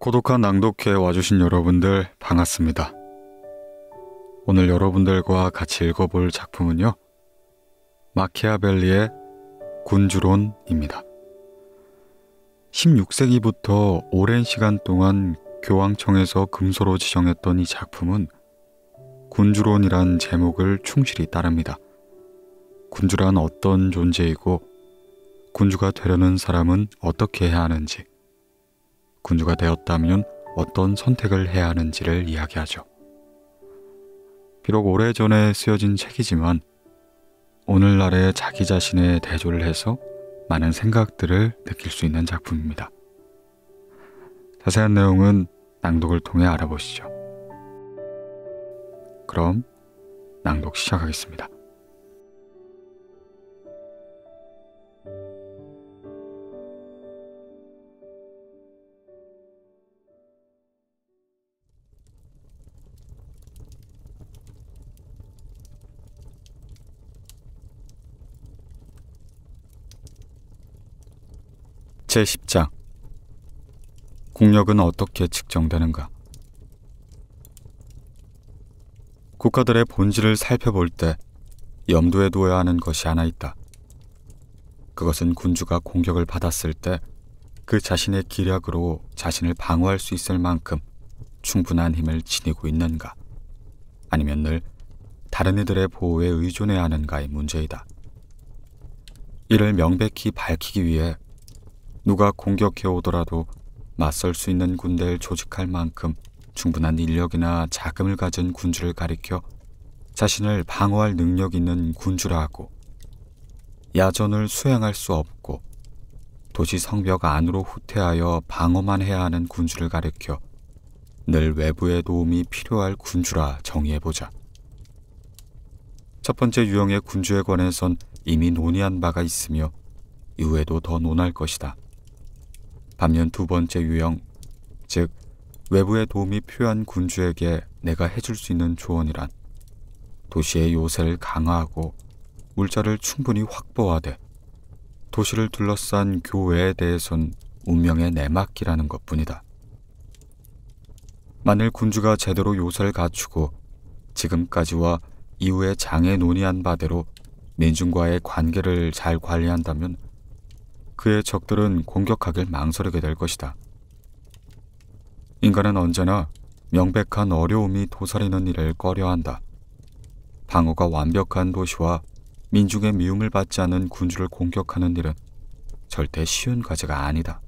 고독한 낭독회에 와주신 여러분들 반갑습니다. 오늘 여러분들과 같이 읽어볼 작품은요. 마키아벨리의 군주론입니다. 16세기부터 오랜 시간 동안 교황청에서 금서로 지정했던 이 작품은 군주론이란 제목을 충실히 따릅니다. 군주란 어떤 존재이고 군주가 되려는 사람은 어떻게 해야 하는지 군주가 되었다면 어떤 선택을 해야 하는지를 이야기하죠. 비록 오래전에 쓰여진 책이지만 오늘날의 자기 자신의 대조를 해서 많은 생각들을 느낄 수 있는 작품입니다. 자세한 내용은 낭독을 통해 알아보시죠. 그럼 낭독 시작하겠습니다. 제10장 국력은 어떻게 측정되는가? 국가들의 본질을 살펴볼 때 염두에 두어야 하는 것이 하나 있다. 그것은 군주가 공격을 받았을 때 그 자신의 기력으로 자신을 방어할 수 있을 만큼 충분한 힘을 지니고 있는가, 아니면 늘 다른 이들의 보호에 의존해야 하는가의 문제이다. 이를 명백히 밝히기 위해 누가 공격해 오더라도 맞설 수 있는 군대를 조직할 만큼 충분한 인력이나 자금을 가진 군주를 가리켜 자신을 방어할 능력 있는 군주라 하고 야전을 수행할 수 없고 도시 성벽 안으로 후퇴하여 방어만 해야 하는 군주를 가리켜 늘 외부의 도움이 필요할 군주라 정의해보자. 첫 번째 유형의 군주에 관해선 이미 논의한 바가 있으며 이후에도 더 논할 것이다. 반면 두 번째 유형, 즉 외부의 도움이 필요한 군주에게 내가 해줄 수 있는 조언이란 도시의 요새를 강화하고 물자를 충분히 확보하되 도시를 둘러싼 교회에 대해선 운명의 내막기라는 것뿐이다. 만일 군주가 제대로 요새를 갖추고 지금까지와 이후의 장애 논의한 바대로 민중과의 관계를 잘 관리한다면 그의 적들은 공격하길 망설이게 될 것이다. 인간은 언제나 명백한 어려움이 도사리는 일을 꺼려한다. 방어가 완벽한 도시와 민중의 미움을 받지 않은 군주를 공격하는 일은 절대 쉬운 과제가 아니다.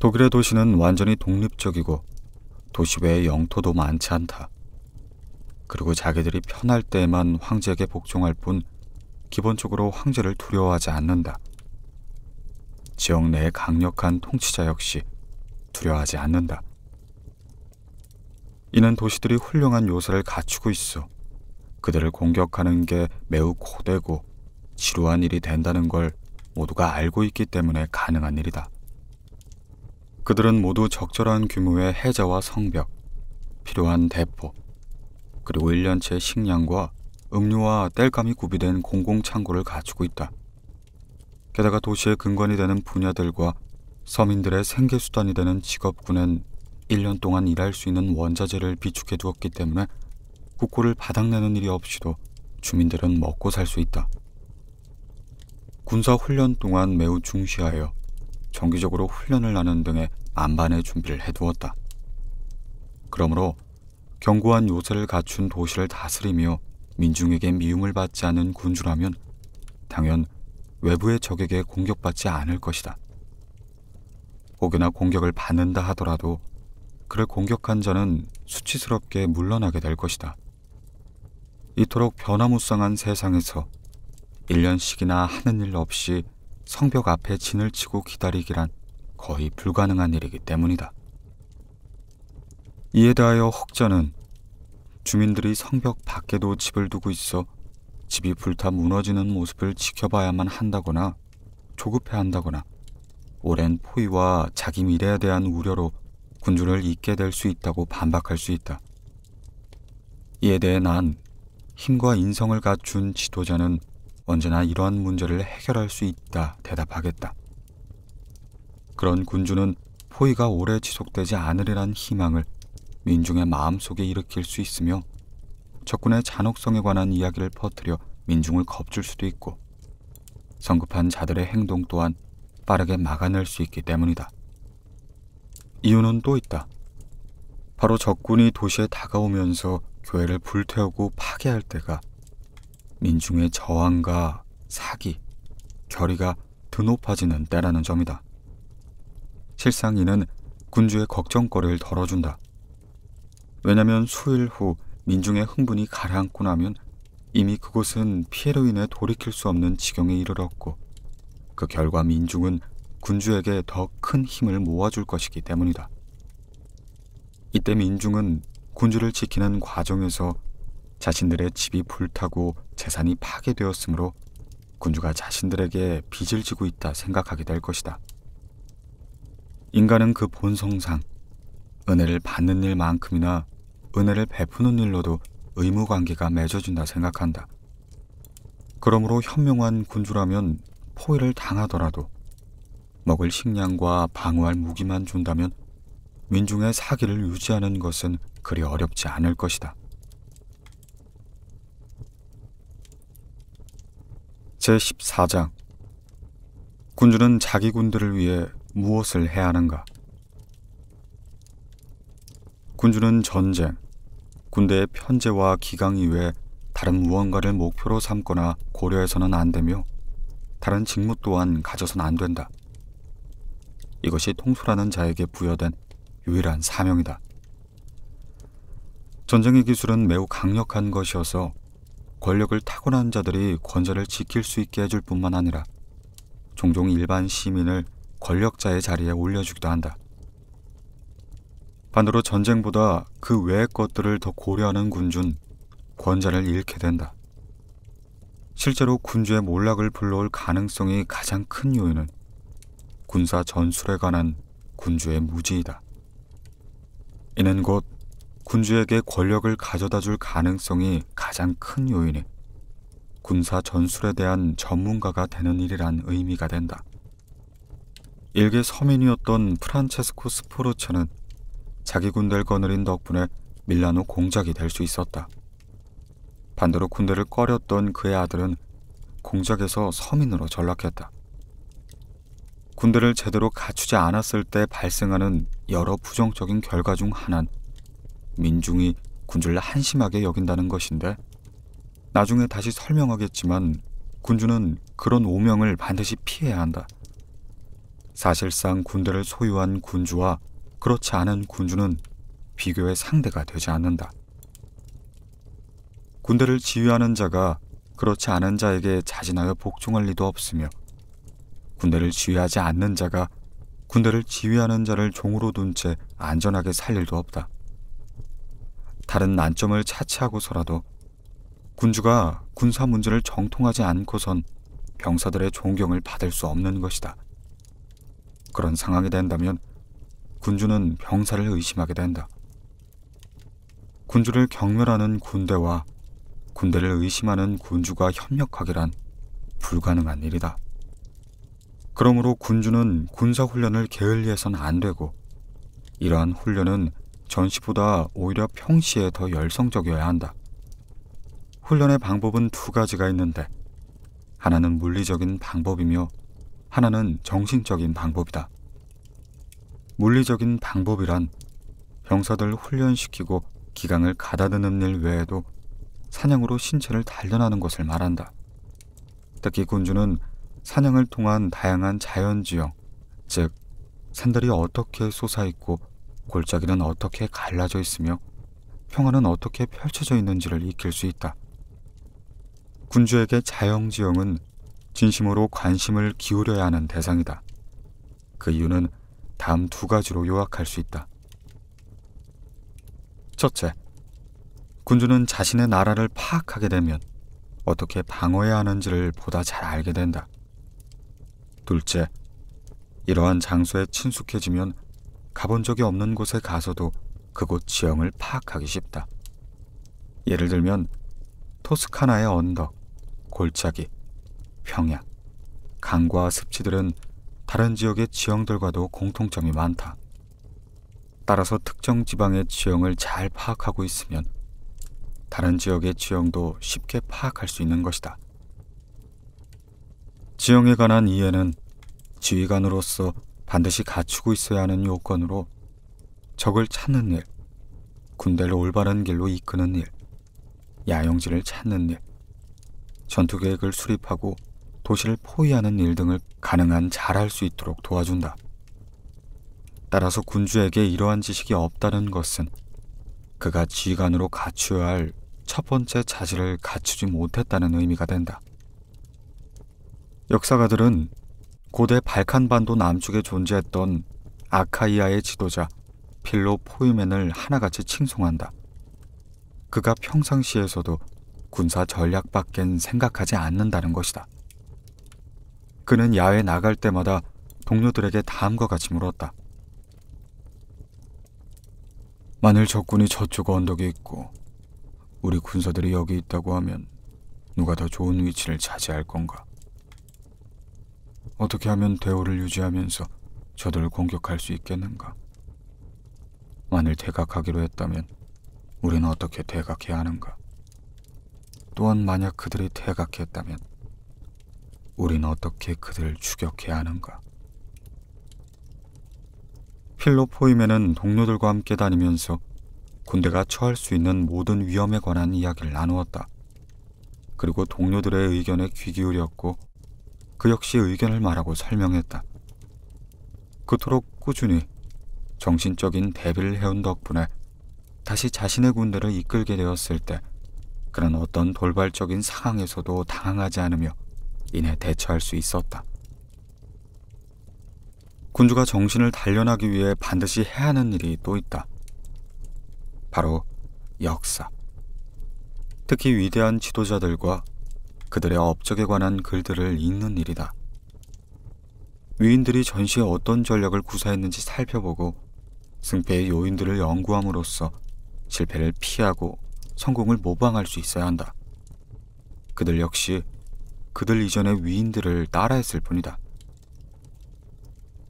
독일의 도시는 완전히 독립적이고 도시 외의 영토도 많지 않다. 그리고 자기들이 편할 때에만 황제에게 복종할 뿐 기본적으로 황제를 두려워하지 않는다. 지역 내의 강력한 통치자 역시 두려워하지 않는다. 이는 도시들이 훌륭한 요소를 갖추고 있어 그들을 공격하는 게 매우 고되고 지루한 일이 된다는 걸 모두가 알고 있기 때문에 가능한 일이다. 그들은 모두 적절한 규모의 해저와 성벽, 필요한 대포, 그리고 1년치의 식량과 음료와 땔감이 구비된 공공창고를 갖추고 있다. 게다가 도시의 근간이 되는 분야들과 서민들의 생계수단이 되는 직업군은 1년 동안 일할 수 있는 원자재를 비축해 두었기 때문에 국고를 바닥내는 일이 없이도 주민들은 먹고 살 수 있다. 군사 훈련 동안 매우 중시하여 정기적으로 훈련을 하는 등의 안반의 준비를 해두었다. 그러므로 견고한 요새를 갖춘 도시를 다스리며 민중에게 미움을 받지 않은 군주라면 당연 외부의 적에게 공격받지 않을 것이다. 혹여나 공격을 받는다 하더라도 그를 공격한 자는 수치스럽게 물러나게 될 것이다. 이토록 변화무쌍한 세상에서 1년씩이나 하는 일 없이 성벽 앞에 진을 치고 기다리기란 거의 불가능한 일이기 때문이다. 이에 대하여 혹자는 주민들이 성벽 밖에도 집을 두고 있어 집이 불타 무너지는 모습을 지켜봐야만 한다거나 조급해 한다거나 오랜 포위와 자기 미래에 대한 우려로 군주를 잊게 될 수 있다고 반박할 수 있다. 이에 대해 난 힘과 인성을 갖춘 지도자는 언제나 이러한 문제를 해결할 수 있다 대답하겠다. 그런 군주는 포위가 오래 지속되지 않으리란 희망을 민중의 마음속에 일으킬 수 있으며 적군의 잔혹성에 관한 이야기를 퍼뜨려 민중을 겁줄 수도 있고 성급한 자들의 행동 또한 빠르게 막아낼 수 있기 때문이다. 이유는 또 있다. 바로 적군이 도시에 다가오면서 교회를 불태우고 파괴할 때가 민중의 저항과 사기, 결의가 드높아지는 때라는 점이다. 실상 이는 군주의 걱정거리를 덜어준다. 왜냐면 수일 후 민중의 흥분이 가라앉고 나면 이미 그곳은 피해로 인해 돌이킬 수 없는 지경에 이르렀고 그 결과 민중은 군주에게 더 큰 힘을 모아줄 것이기 때문이다. 이때 민중은 군주를 지키는 과정에서 자신들의 집이 불타고 재산이 파괴되었으므로 군주가 자신들에게 빚을 지고 있다 생각하게 될 것이다. 인간은 그 본성상 은혜를 받는 일만큼이나 은혜를 베푸는 일로도 의무관계가 맺어진다 생각한다. 그러므로 현명한 군주라면 포위를 당하더라도 먹을 식량과 방어할 무기만 준다면 민중의 사기를 유지하는 것은 그리 어렵지 않을 것이다. 제14장 군주는 자기 군들을 위해 무엇을 해야 하는가? 군주는 전쟁, 군대의 편제와 기강 이외 다른 무언가를 목표로 삼거나 고려해서는 안 되며 다른 직무 또한 가져선 안 된다. 이것이 통솔하는 자에게 부여된 유일한 사명이다. 전쟁의 기술은 매우 강력한 것이어서 권력을 타고난 자들이 권좌를 지킬 수 있게 해줄 뿐만 아니라 종종 일반 시민을 권력자의 자리에 올려주기도 한다. 반대로 전쟁보다 그 외의 것들을 더 고려하는 군준, 권자를 잃게 된다. 실제로 군주의 몰락을 불러올 가능성이 가장 큰 요인은 군사 전술에 관한 군주의 무지이다. 이는 곧 군주에게 권력을 가져다 줄 가능성이 가장 큰 요인인 군사 전술에 대한 전문가가 되는 일이란 의미가 된다. 일개 서민이었던 프란체스코 스포르체는 자기 군대를 거느린 덕분에 밀라노 공작이 될 수 있었다. 반대로 군대를 꺼렸던 그의 아들은 공작에서 서민으로 전락했다. 군대를 제대로 갖추지 않았을 때 발생하는 여러 부정적인 결과 중 하나는 민중이 군주를 한심하게 여긴다는 것인데 나중에 다시 설명하겠지만 군주는 그런 오명을 반드시 피해야 한다. 사실상 군대를 소유한 군주와 그렇지 않은 군주는 비교의 상대가 되지 않는다. 군대를 지휘하는 자가 그렇지 않은 자에게 자진하여 복종할 리도 없으며 군대를 지휘하지 않는 자가 군대를 지휘하는 자를 종으로 둔 채 안전하게 살 일도 없다. 다른 난점을 차치하고서라도 군주가 군사 문제를 정통하지 않고선 병사들의 존경을 받을 수 없는 것이다. 그런 상황이 된다면 군주는 병사를 의심하게 된다. 군주를 경멸하는 군대와 군대를 의심하는 군주가 협력하기란 불가능한 일이다. 그러므로 군주는 군사 훈련을 게을리해선 안 되고 이러한 훈련은 전시보다 오히려 평시에 더 열성적이어야 한다. 훈련의 방법은 두 가지가 있는데 하나는 물리적인 방법이며 하나는 정신적인 방법이다. 물리적인 방법이란 병사들 훈련시키고 기강을 가다듬는 일 외에도 사냥으로 신체를 단련하는 것을 말한다. 특히 군주는 사냥을 통한 다양한 자연지형, 즉 산들이 어떻게 솟아있고 골짜기는 어떻게 갈라져 있으며 평화는 어떻게 펼쳐져 있는지를 익힐 수 있다. 군주에게 자연지형은 진심으로 관심을 기울여야 하는 대상이다. 그 이유는 다음 두 가지로 요약할 수 있다. 첫째, 군주는 자신의 나라를 파악하게 되면 어떻게 방어해야 하는지를 보다 잘 알게 된다. 둘째, 이러한 장소에 친숙해지면 가본 적이 없는 곳에 가서도 그곳 지형을 파악하기 쉽다. 예를 들면 토스카나의 언덕, 골짜기, 평야, 강과 습지들은 다른 지역의 지형들과도 공통점이 많다. 따라서 특정 지방의 지형을 잘 파악하고 있으면 다른 지역의 지형도 쉽게 파악할 수 있는 것이다. 지형에 관한 이해는 지휘관으로서 반드시 갖추고 있어야 하는 요건으로 적을 찾는 일, 군대를 올바른 길로 이끄는 일, 야영지를 찾는 일, 전투 계획을 수립하고 도시를 포위하는 일 등을 가능한 잘할 수 있도록 도와준다. 따라서 군주에게 이러한 지식이 없다는 것은 그가 지휘관으로 갖추어야 할 첫 번째 자질을 갖추지 못했다는 의미가 된다. 역사가들은 고대 발칸반도 남쪽에 존재했던 아카이아의 지도자 필로 포유맨을 하나같이 칭송한다. 그가 평상시에서도 군사 전략밖엔 생각하지 않는다는 것이다. 그는 야외 나갈 때마다 동료들에게 다음과 같이 물었다. 만일 적군이 저쪽 언덕에 있고 우리 군사들이 여기 있다고 하면 누가 더 좋은 위치를 차지할 건가? 어떻게 하면 대우를 유지하면서 저들을 공격할 수 있겠는가? 만일 대각하기로 했다면 우리는 어떻게 대각해야 하는가? 또한 만약 그들이 대각했다면 우린 어떻게 그들 을 추격해야 하는가? 필로포임에는 동료들과 함께 다니면서 군대가 처할 수 있는 모든 위험에 관한 이야기를 나누었다. 그리고 동료들의 의견에 귀 기울였고 그 역시 의견을 말하고 설명했다. 그토록 꾸준히 정신적인 대비를 해온 덕분에 다시 자신의 군대를 이끌게 되었을 때 그는 어떤 돌발적인 상황에서도 당황하지 않으며 이내 대처할 수 있었다. 군주가 정신을 단련하기 위해 반드시 해야 하는 일이 또 있다. 바로 역사. 특히 위대한 지도자들과 그들의 업적에 관한 글들을 읽는 일이다. 위인들이 전시에 어떤 전략을 구사했는지 살펴보고 승패의 요인들을 연구함으로써 실패를 피하고 성공을 모방할 수 있어야 한다. 그들 역시 그들 이전의 위인들을 따라했을 뿐이다.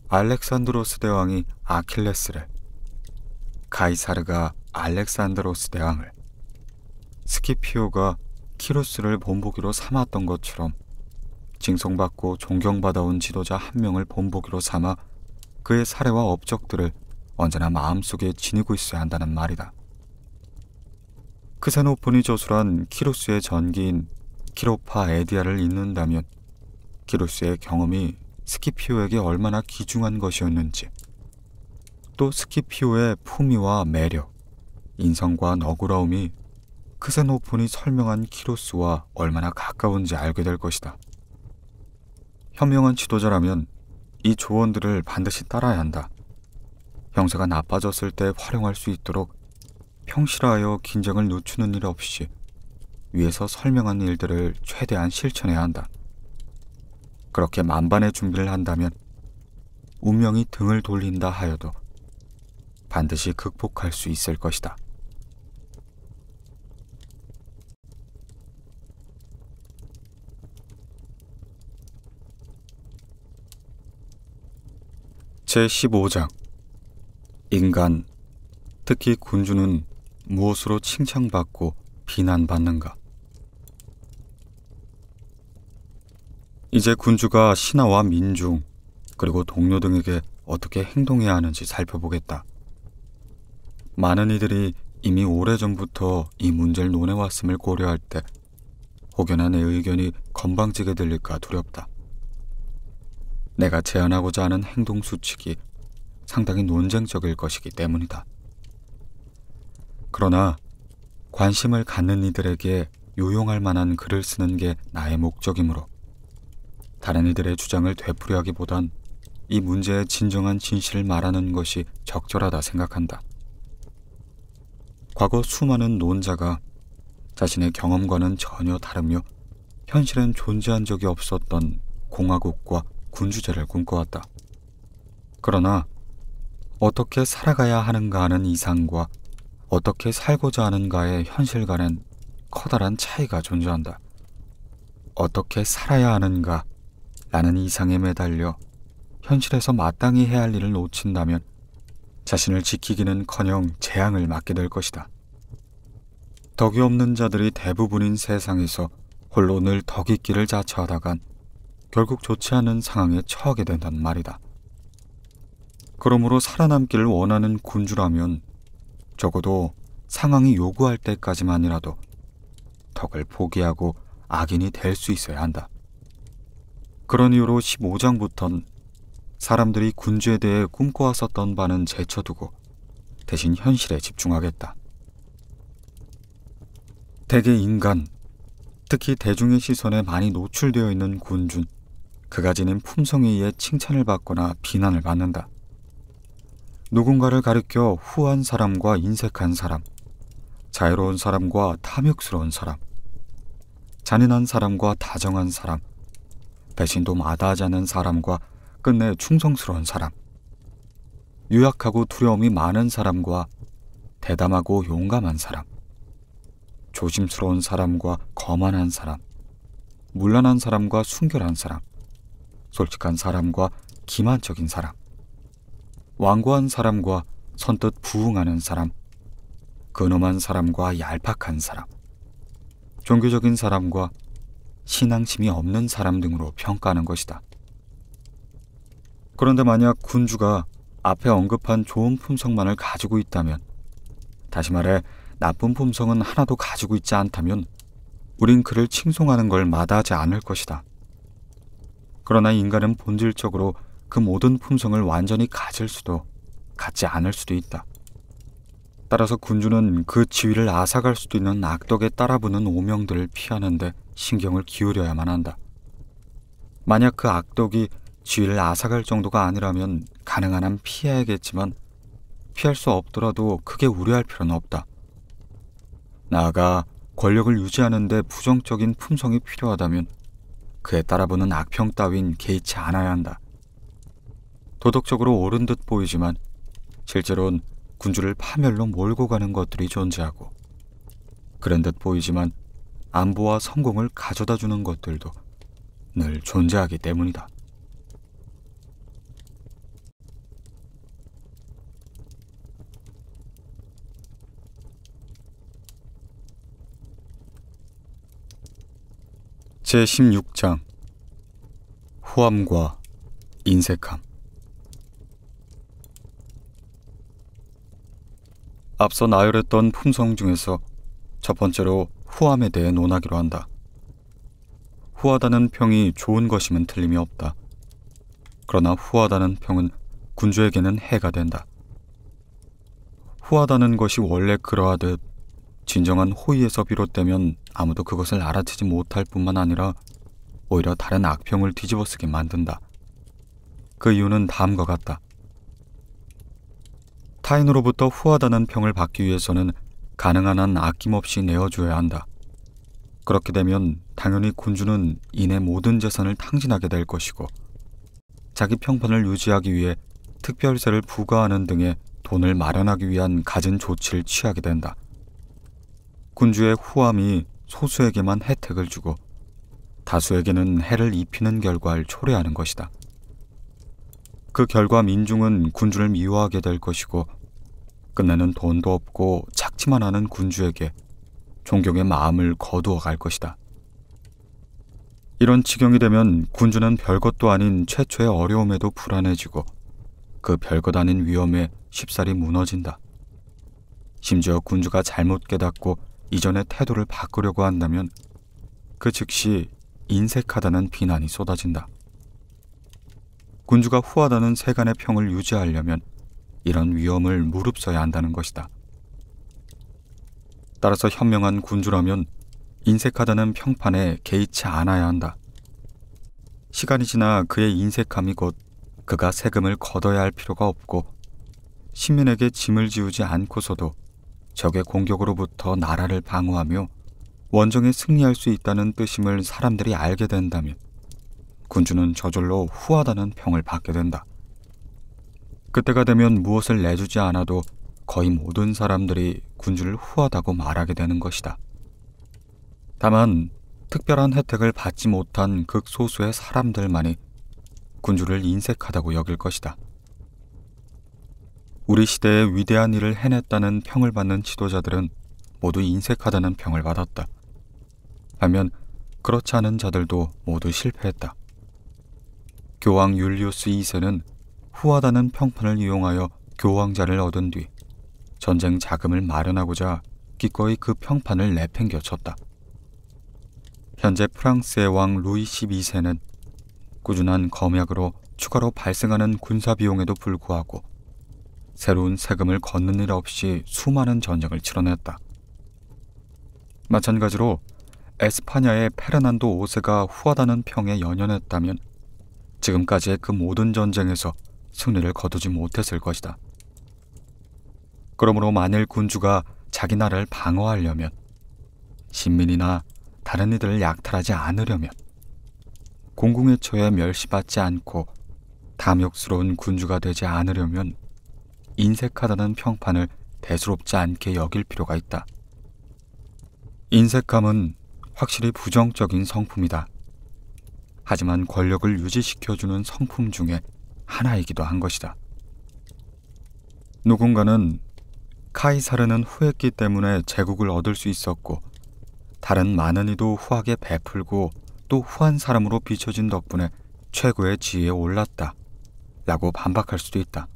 알렉산드로스 대왕이 아킬레스를, 가이사르가 알렉산드로스 대왕을, 스키피오가 키루스를 본보기로 삼았던 것처럼 징송받고 존경받아온 지도자 한 명을 본보기로 삼아 그의 사례와 업적들을 언제나 마음속에 지니고 있어야 한다는 말이다. 크세노폰이 저술한 키루스의 전기인 키로파 에디아를 잇는다면 키로스의 경험이 스키피오에게 얼마나 귀중한 것이었는지 또 스키피오의 품위와 매력, 인성과 너그러움이 크세노폰이 설명한 키로스와 얼마나 가까운지 알게 될 것이다. 현명한 지도자라면 이 조언들을 반드시 따라야 한다. 형세가 나빠졌을 때 활용할 수 있도록 평실하여 긴장을 늦추는 일 없이 위에서 설명한 일들을 최대한 실천해야 한다. 그렇게 만반의 준비를 한다면 운명이 등을 돌린다 하여도 반드시 극복할 수 있을 것이다. 제15장 인간, 특히 군주는 무엇으로 칭찬받고 비난받는가? 이제 군주가 신하와 민중 그리고 동료 등에게 어떻게 행동해야 하는지 살펴보겠다. 많은 이들이 이미 오래전부터 이 문제를 논해왔음을 고려할 때 혹여나 내 의견이 건방지게 들릴까 두렵다. 내가 제안하고자 하는 행동 수칙이 상당히 논쟁적일 것이기 때문이다. 그러나 관심을 갖는 이들에게 유용할 만한 글을 쓰는 게 나의 목적이므로 다른 이들의 주장을 되풀이하기보단 이 문제의 진정한 진실을 말하는 것이 적절하다 생각한다. 과거 수많은 논자가 자신의 경험과는 전혀 다르며 현실엔 존재한 적이 없었던 공화국과 군주제를 꿈꿔왔다. 그러나 어떻게 살아가야 하는가 하는 이상과 어떻게 살고자 하는가의 현실 과는 커다란 차이가 존재한다. 어떻게 살아야 하는가 나는 이상에 매달려 현실에서 마땅히 해야 할 일을 놓친다면 자신을 지키기는 커녕 재앙을 맞게 될 것이다. 덕이 없는 자들이 대부분인 세상에서 홀로 늘 덕이 있기를 자처하다간 결국 좋지 않은 상황에 처하게 된단 말이다. 그러므로 살아남기를 원하는 군주라면 적어도 상황이 요구할 때까지만이라도 덕을 포기하고 악인이 될 수 있어야 한다. 그런 이유로 15장부턴 사람들이 군주에 대해 꿈꿔왔었던 바는 제쳐두고 대신 현실에 집중하겠다. 대개 인간, 특히 대중의 시선에 많이 노출되어 있는 군준, 그가 지닌 품성에 의해 칭찬을 받거나 비난을 받는다. 누군가를 가리켜 후한 사람과 인색한 사람, 자유로운 사람과 탐욕스러운 사람, 잔인한 사람과 다정한 사람, 배신도 마다하지 않은 사람과 끝내 충성스러운 사람. 유약하고 두려움이 많은 사람과 대담하고 용감한 사람. 조심스러운 사람과 거만한 사람. 물란한 사람과 순결한 사람. 솔직한 사람과 기만적인 사람. 완고한 사람과 선뜻 부응하는 사람. 근엄한 사람과 얄팍한 사람. 종교적인 사람과 신앙심이 없는 사람 등으로 평가하는 것이다. 그런데 만약 군주가 앞에 언급한 좋은 품성만을 가지고 있다면, 다시 말해 나쁜 품성은 하나도 가지고 있지 않다면, 우린 그를 칭송하는 걸 마다하지 않을 것이다. 그러나 인간은 본질적으로 그 모든 품성을 완전히 가질 수도, 갖지 않을 수도 있다. 따라서 군주는 그 지위를 앗아갈 수도 있는 악덕에 따라부는 오명들을 피하는데 신경을 기울여야만 한다. 만약 그 악독이 쥐를 아삭할 정도가 아니라면 가능한 한 피해야겠지만 피할 수 없더라도 크게 우려할 필요는 없다. 나아가 권력을 유지하는데 부정적인 품성이 필요하다면 그에 따라보는 악평 따윈 개의치 않아야 한다. 도덕적으로 옳은 듯 보이지만 실제론 군주를 파멸로 몰고 가는 것들이 존재하고 그런 듯 보이지만 안보와 성공을 가져다 주는 것들도 늘 존재하기 때문이다. 제16장 호함과 인색함 앞서 나열했던 품성 중에서 첫 번째로 후함에 대해 논하기로 한다. 후하다는 평이 좋은 것임은 틀림이 없다. 그러나 후하다는 평은 군주에게는 해가 된다. 후하다는 것이 원래 그러하듯 진정한 호의에서 비롯되면 아무도 그것을 알아채지 못할 뿐만 아니라 오히려 다른 악평을 뒤집어쓰게 만든다. 그 이유는 다음과 같다. 타인으로부터 후하다는 평을 받기 위해서는 가능한 한 아낌없이 내어줘야 한다. 그렇게 되면 당연히 군주는 이내 모든 재산을 탕진하게 될 것이고 자기 평판을 유지하기 위해 특별세를 부과하는 등의 돈을 마련하기 위한 가진 조치를 취하게 된다. 군주의 후함이 소수에게만 혜택을 주고 다수에게는 해를 입히는 결과를 초래하는 것이다. 그 결과 민중은 군주를 미워하게 될 것이고 끝내는 돈도 없고 착취만 하는 군주에게 존경의 마음을 거두어 갈 것이다. 이런 지경이 되면 군주는 별것도 아닌 최초의 어려움에도 불안해지고 그 별것 아닌 위험에 쉽사리 무너진다. 심지어 군주가 잘못 깨닫고 이전의 태도를 바꾸려고 한다면 그 즉시 인색하다는 비난이 쏟아진다. 군주가 후하다는 세간의 평을 유지하려면 이런 위험을 무릅써야 한다는 것이다. 따라서 현명한 군주라면 인색하다는 평판에 개의치 않아야 한다. 시간이 지나 그의 인색함이 곧 그가 세금을 걷어야 할 필요가 없고 시민에게 짐을 지우지 않고서도 적의 공격으로부터 나라를 방어하며 원정에 승리할 수 있다는 뜻임을 사람들이 알게 된다면 군주는 저절로 후하다는 평을 받게 된다. 그때가 되면 무엇을 내주지 않아도 거의 모든 사람들이 군주를 후하다고 말하게 되는 것이다. 다만 특별한 혜택을 받지 못한 극소수의 사람들만이 군주를 인색하다고 여길 것이다. 우리 시대에 위대한 일을 해냈다는 평을 받는 지도자들은 모두 인색하다는 평을 받았다. 반면 그렇지 않은 자들도 모두 실패했다. 교황 율리우스 2세는 후하다는 평판을 이용하여 교황자를 얻은 뒤 전쟁 자금을 마련하고자 기꺼이 그 평판을 내팽겨쳤다. 현재 프랑스의 왕 루이 12세는 꾸준한 검약으로 추가로 발생하는 군사 비용에도 불구하고 새로운 세금을 걷는 일 없이 수많은 전쟁을 치러냈다. 마찬가지로 에스파냐의 페르난도 5세가 후하다는 평에 연연했다면 지금까지의 그 모든 전쟁에서 승리를 거두지 못했을 것이다. 그러므로 만일 군주가 자기 나라를 방어하려면 신민이나 다른 이들을 약탈하지 않으려면 공공의 처에 멸시받지 않고 탐욕스러운 군주가 되지 않으려면 인색하다는 평판을 대수롭지 않게 여길 필요가 있다. 인색함은 확실히 부정적인 성품이다. 하지만 권력을 유지시켜주는 성품 중에 하나이기도 한 것이다. 누군가는 카이사르는 후했기 때문에 제국을 얻을 수 있었고 다른 많은 이도 후하게 베풀고 또 후한 사람으로 비춰진 덕분에 최고의 지위에 올랐다. 라고 반박할 수도 있다.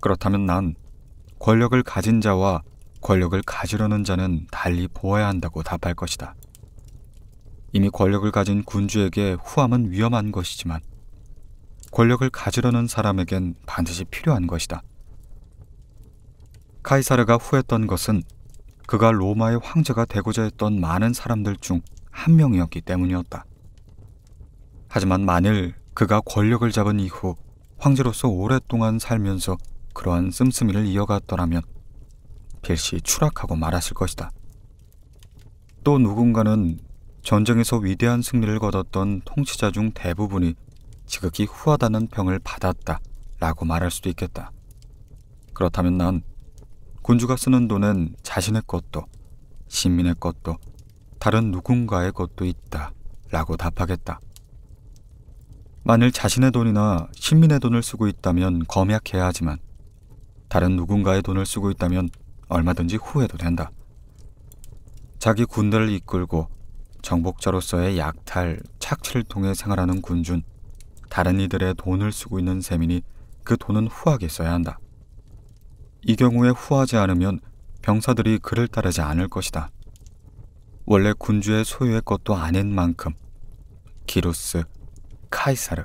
그렇다면 난 권력을 가진 자와 권력을 가지려는 자는 달리 보아야 한다고 답할 것이다. 이미 권력을 가진 군주에게 후함은 위험한 것이지만 권력을 가지려는 사람에겐 반드시 필요한 것이다. 카이사르가 후했던 것은 그가 로마의 황제가 되고자 했던 많은 사람들 중 한 명이었기 때문이었다. 하지만 만일 그가 권력을 잡은 이후 황제로서 오랫동안 살면서 그러한 씀씀이를 이어갔더라면 필시 추락하고 말았을 것이다. 또 누군가는 전쟁에서 위대한 승리를 거뒀던 통치자 중 대부분이 지극히 후하다는 평을 받았다 라고 말할 수도 있겠다. 그렇다면 난 군주가 쓰는 돈은 자신의 것도 신민의 것도 다른 누군가의 것도 있다 라고 답하겠다. 만일 자신의 돈이나 신민의 돈을 쓰고 있다면 검약해야 하지만 다른 누군가의 돈을 쓰고 있다면 얼마든지 후회도 된다. 자기 군대를 이끌고 정복자로서의 약탈, 착취를 통해 생활하는 군준 다른 이들의 돈을 쓰고 있는 셈이니 그 돈은 후하게 써야 한다. 이 경우에 후하지 않으면 병사들이 그를 따르지 않을 것이다. 원래 군주의 소유의 것도 아닌 만큼 기루스, 카이사르,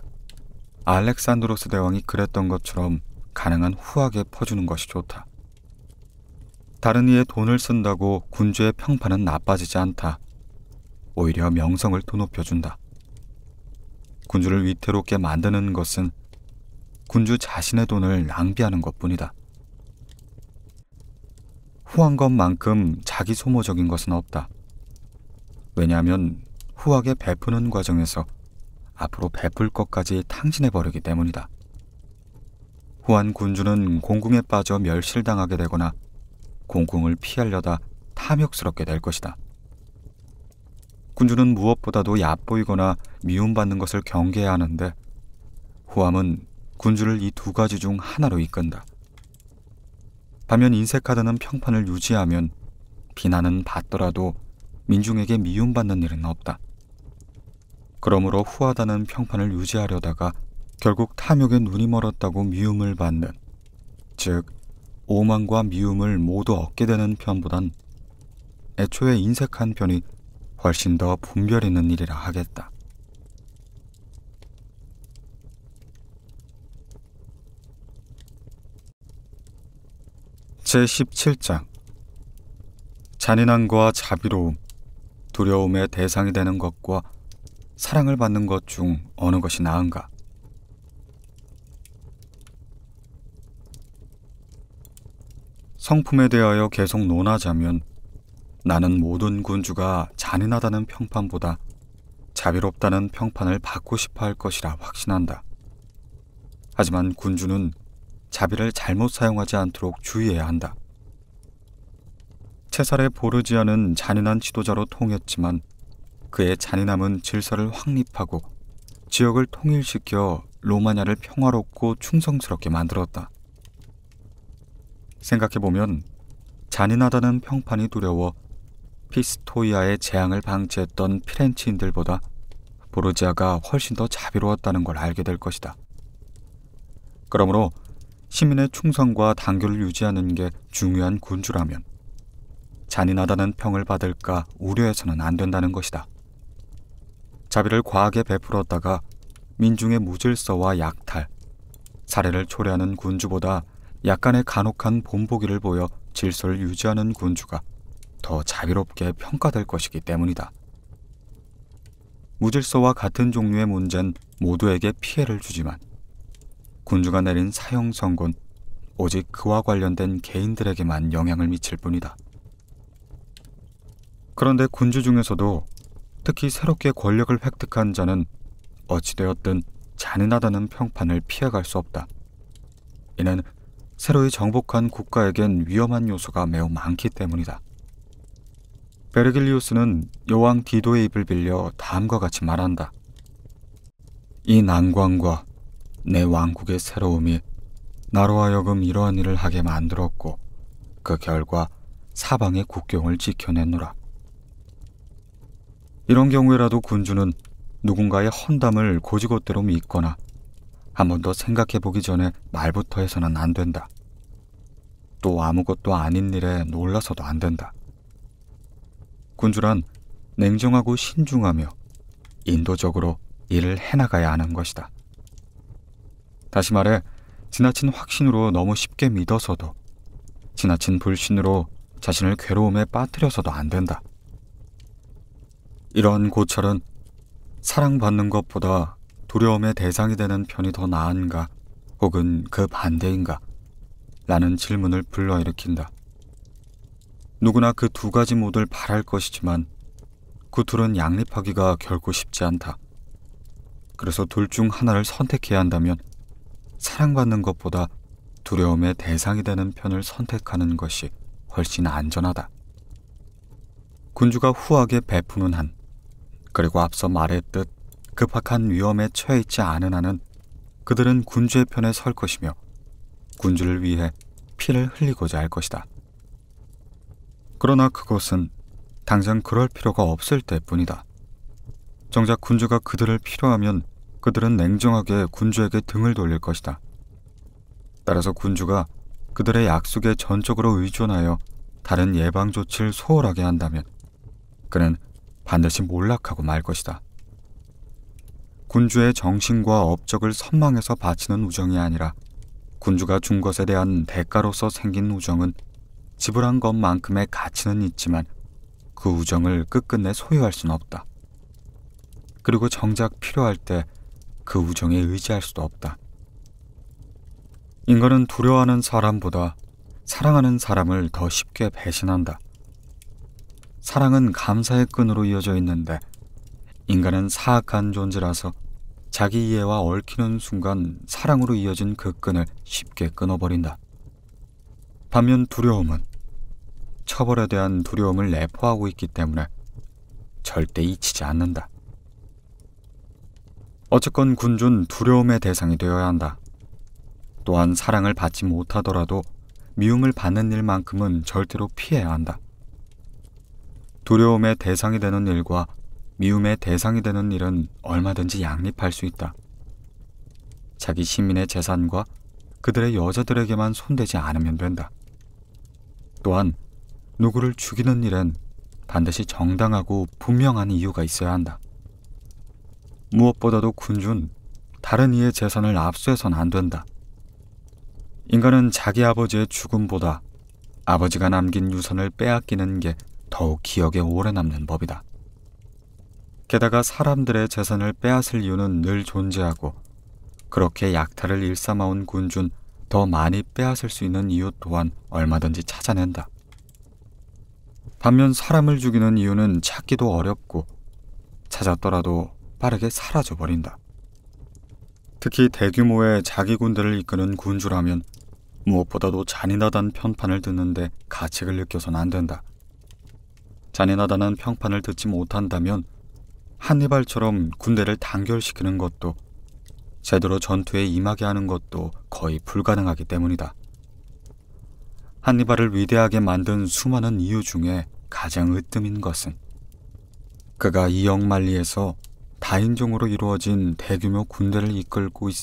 알렉산드로스 대왕이 그랬던 것처럼 가능한 후하게 퍼주는 것이 좋다. 다른 이의 돈을 쓴다고 군주의 평판은 나빠지지 않다. 오히려 명성을 더 높여준다. 군주를 위태롭게 만드는 것은 군주 자신의 돈을 낭비하는 것뿐이다. 후한 것만큼 자기 소모적인 것은 없다. 왜냐하면 후하게 베푸는 과정에서 앞으로 베풀 것까지 탕진해 버리기 때문이다. 후한 군주는 공궁에 빠져 멸실당하게 되거나 공궁을 피하려다 탐욕스럽게 될 것이다. 군주는 무엇보다도 얕보이거나 미움받는 것을 경계해야 하는데 호암은 군주를 이 두 가지 중 하나로 이끈다. 반면 인색하다는 평판을 유지하면 비난은 받더라도 민중에게 미움받는 일은 없다. 그러므로 후하다는 평판을 유지하려다가 결국 탐욕에 눈이 멀었다고 미움을 받는, 즉 오만과 미움을 모두 얻게 되는 편보단 애초에 인색한 편이 훨씬 더 분별 있는 일이라 하겠다. 제17장 잔인함과 자비로움, 두려움의 대상이 되는 것과 사랑을 받는 것 중 어느 것이 나은가? 성품에 대하여 계속 논하자면 나는 모든 군주가 잔인하다는 평판보다 자비롭다는 평판을 받고 싶어 할 것이라 확신한다. 하지만 군주는 자비를 잘못 사용하지 않도록 주의해야 한다. 체살의 보르지아는 잔인한 지도자로 통했지만 그의 잔인함은 질서를 확립하고 지역을 통일시켜 로마냐를 평화롭고 충성스럽게 만들었다. 생각해보면 잔인하다는 평판이 두려워 피스토이아의 재앙을 방치했던 피렌치인들보다 보르지아가 훨씬 더 자비로웠다는 걸 알게 될 것이다. 그러므로 시민의 충성과 단교를 유지하는 게 중요한 군주라면 잔인하다는 평을 받을까 우려해서는 안 된다는 것이다. 자비를 과하게 베풀었다가 민중의 무질서와 약탈, 사례를 초래하는 군주보다 약간의 간혹한 본보기를 보여 질서를 유지하는 군주가 더 자유롭게 평가될 것이기 때문이다. 무질서와 같은 종류의 문제는 모두에게 피해를 주지만 군주가 내린 사형 선고는 오직 그와 관련된 개인들에게만 영향을 미칠 뿐이다. 그런데 군주 중에서도 특히 새롭게 권력을 획득한 자는 어찌되었든 잔인하다는 평판을 피해갈 수 없다. 이는 새로이 정복한 국가에겐 위험한 요소가 매우 많기 때문이다. 베르길리우스는 여왕 디도의 입을 빌려 다음과 같이 말한다. 이 난관과 내 왕국의 새로움이 나로 하여금 이러한 일을 하게 만들었고 그 결과 사방의 국경을 지켜내노라. 이런 경우에라도 군주는 누군가의 헌담을 고지곳대로 믿거나 한 번 더 생각해 보기 전에 말부터 해서는 안 된다. 또 아무것도 아닌 일에 놀라서도 안 된다. 군주란 냉정하고 신중하며 인도적으로 일을 해나가야 하는 것이다. 다시 말해, 지나친 확신으로 너무 쉽게 믿어서도, 지나친 불신으로 자신을 괴로움에 빠뜨려서도 안 된다. 이러한 고찰은 사랑받는 것보다 두려움의 대상이 되는 편이 더 나은가, 혹은 그 반대인가, 라는 질문을 불러일으킨다. 누구나 그 두 가지 모두를 바랄 것이지만 그 둘은 양립하기가 결코 쉽지 않다. 그래서 둘 중 하나를 선택해야 한다면 사랑받는 것보다 두려움의 대상이 되는 편을 선택하는 것이 훨씬 안전하다. 군주가 후하게 베푸는 한, 그리고 앞서 말했듯 급박한 위험에 처해 있지 않은 한은 그들은 군주의 편에 설 것이며 군주를 위해 피를 흘리고자 할 것이다. 그러나 그것은 당장 그럴 필요가 없을 때뿐이다. 정작 군주가 그들을 필요하면 그들은 냉정하게 군주에게 등을 돌릴 것이다. 따라서 군주가 그들의 약속에 전적으로 의존하여 다른 예방 조치를 소홀하게 한다면 그는 반드시 몰락하고 말 것이다. 군주의 정신과 업적을 선망해서 바치는 우정이 아니라 군주가 준 것에 대한 대가로서 생긴 우정은 지불한 것만큼의 가치는 있지만 그 우정을 끝끝내 소유할 수는 없다. 그리고 정작 필요할 때 그 우정에 의지할 수도 없다. 인간은 두려워하는 사람보다 사랑하는 사람을 더 쉽게 배신한다. 사랑은 감사의 끈으로 이어져 있는데 인간은 사악한 존재라서 자기 이해와 얽히는 순간 사랑으로 이어진 그 끈을 쉽게 끊어버린다. 반면 두려움은 처벌에 대한 두려움을 내포하고 있기 때문에 절대 잊히지 않는다. 어쨌건 군주 두려움의 대상이 되어야 한다. 또한 사랑을 받지 못하더라도 미움을 받는 일만큼은 절대로 피해야 한다. 두려움의 대상이 되는 일과 미움의 대상이 되는 일은 얼마든지 양립할 수 있다. 자기 시민의 재산과 그들의 여자들에게만 손대지 않으면 된다. 또한 누구를 죽이는 일엔 반드시 정당하고 분명한 이유가 있어야 한다. 무엇보다도 군주는 다른 이의 재산을 압수해선 안 된다. 인간은 자기 아버지의 죽음보다 아버지가 남긴 유산을 빼앗기는 게 더욱 기억에 오래 남는 법이다. 게다가 사람들의 재산을 빼앗을 이유는 늘 존재하고 그렇게 약탈을 일삼아온 군준 더 많이 빼앗을 수 있는 이유 또한 얼마든지 찾아낸다. 반면 사람을 죽이는 이유는 찾기도 어렵고 찾았더라도 빠르게 사라져 버린다. 특히 대규모의 자기 군대를 이끄는 군주라면 무엇보다도 잔인하단 편판을 듣는데 가책을 느껴선 안 된다. 잔인하다는 평판을 듣지 못한다면 한니발처럼 군대를 단결시키는 것도 제대로 전투에 임하게 하는 것도 거의 불가능하기 때문이다. 한니발을 위대하게 만든 수많은 이유 중에 가장 으뜸인 것은 그가 이영만리에서 다인종으로 이루어진 대규모 군대를 이끌고 있,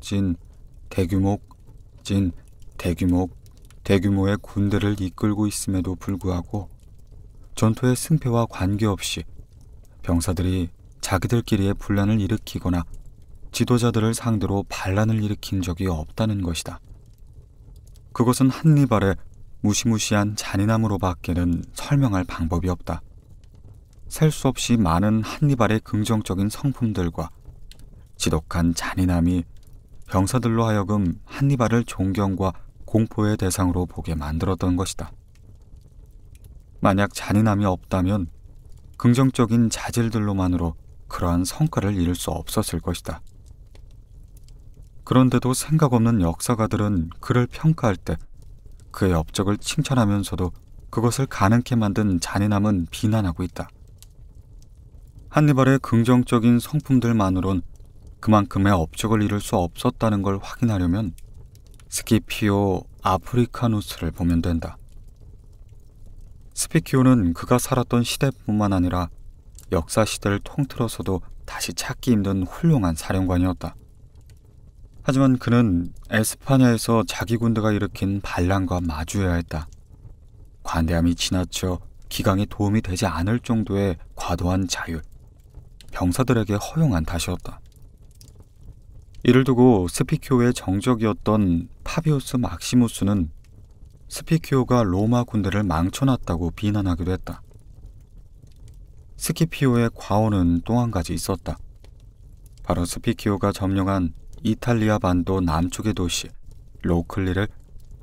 진 대규모 진 대규모 대규모의 군대를 이끌고 있음에도 불구하고 전투의 승패와 관계없이 병사들이 자기들끼리의 분란을 일으키거나 지도자들을 상대로 반란을 일으킨 적이 없다는 것이다. 그것은 한니발의 무시무시한 잔인함으로밖에는 설명할 방법이 없다. 셀 수 없이 많은 한니발의 긍정적인 성품들과 지독한 잔인함이 병사들로 하여금 한니발을 존경과 공포의 대상으로 보게 만들었던 것이다. 만약 잔인함이 없다면 긍정적인 자질들로만으로 그러한 성과를 이룰 수 없었을 것이다. 그런데도 생각 없는 역사가들은 그를 평가할 때 그의 업적을 칭찬하면서도 그것을 가능케 만든 잔인함은 비난하고 있다. 한니발의 긍정적인 성품들만으론 그만큼의 업적을 이룰 수 없었다는 걸 확인하려면 스키피오 아프리카누스를 보면 된다. 스피키오는 그가 살았던 시대뿐만 아니라 역사 시대를 통틀어서도 다시 찾기 힘든 훌륭한 사령관이었다. 하지만 그는 에스파냐에서 자기 군대가 일으킨 반란과 마주해야 했다. 관대함이 지나쳐 기강이 도움이 되지 않을 정도의 과도한 자율, 병사들에게 허용한 탓이었다. 이를 두고 스피키오의 정적이었던 파비우스 막시무스는 스피키오가 로마 군대를 망쳐놨다고 비난하기도 했다. 스키피오의 과오는 또한 가지 있었다. 바로 스피키오가 점령한 이탈리아 반도 남쪽의 도시 로클리를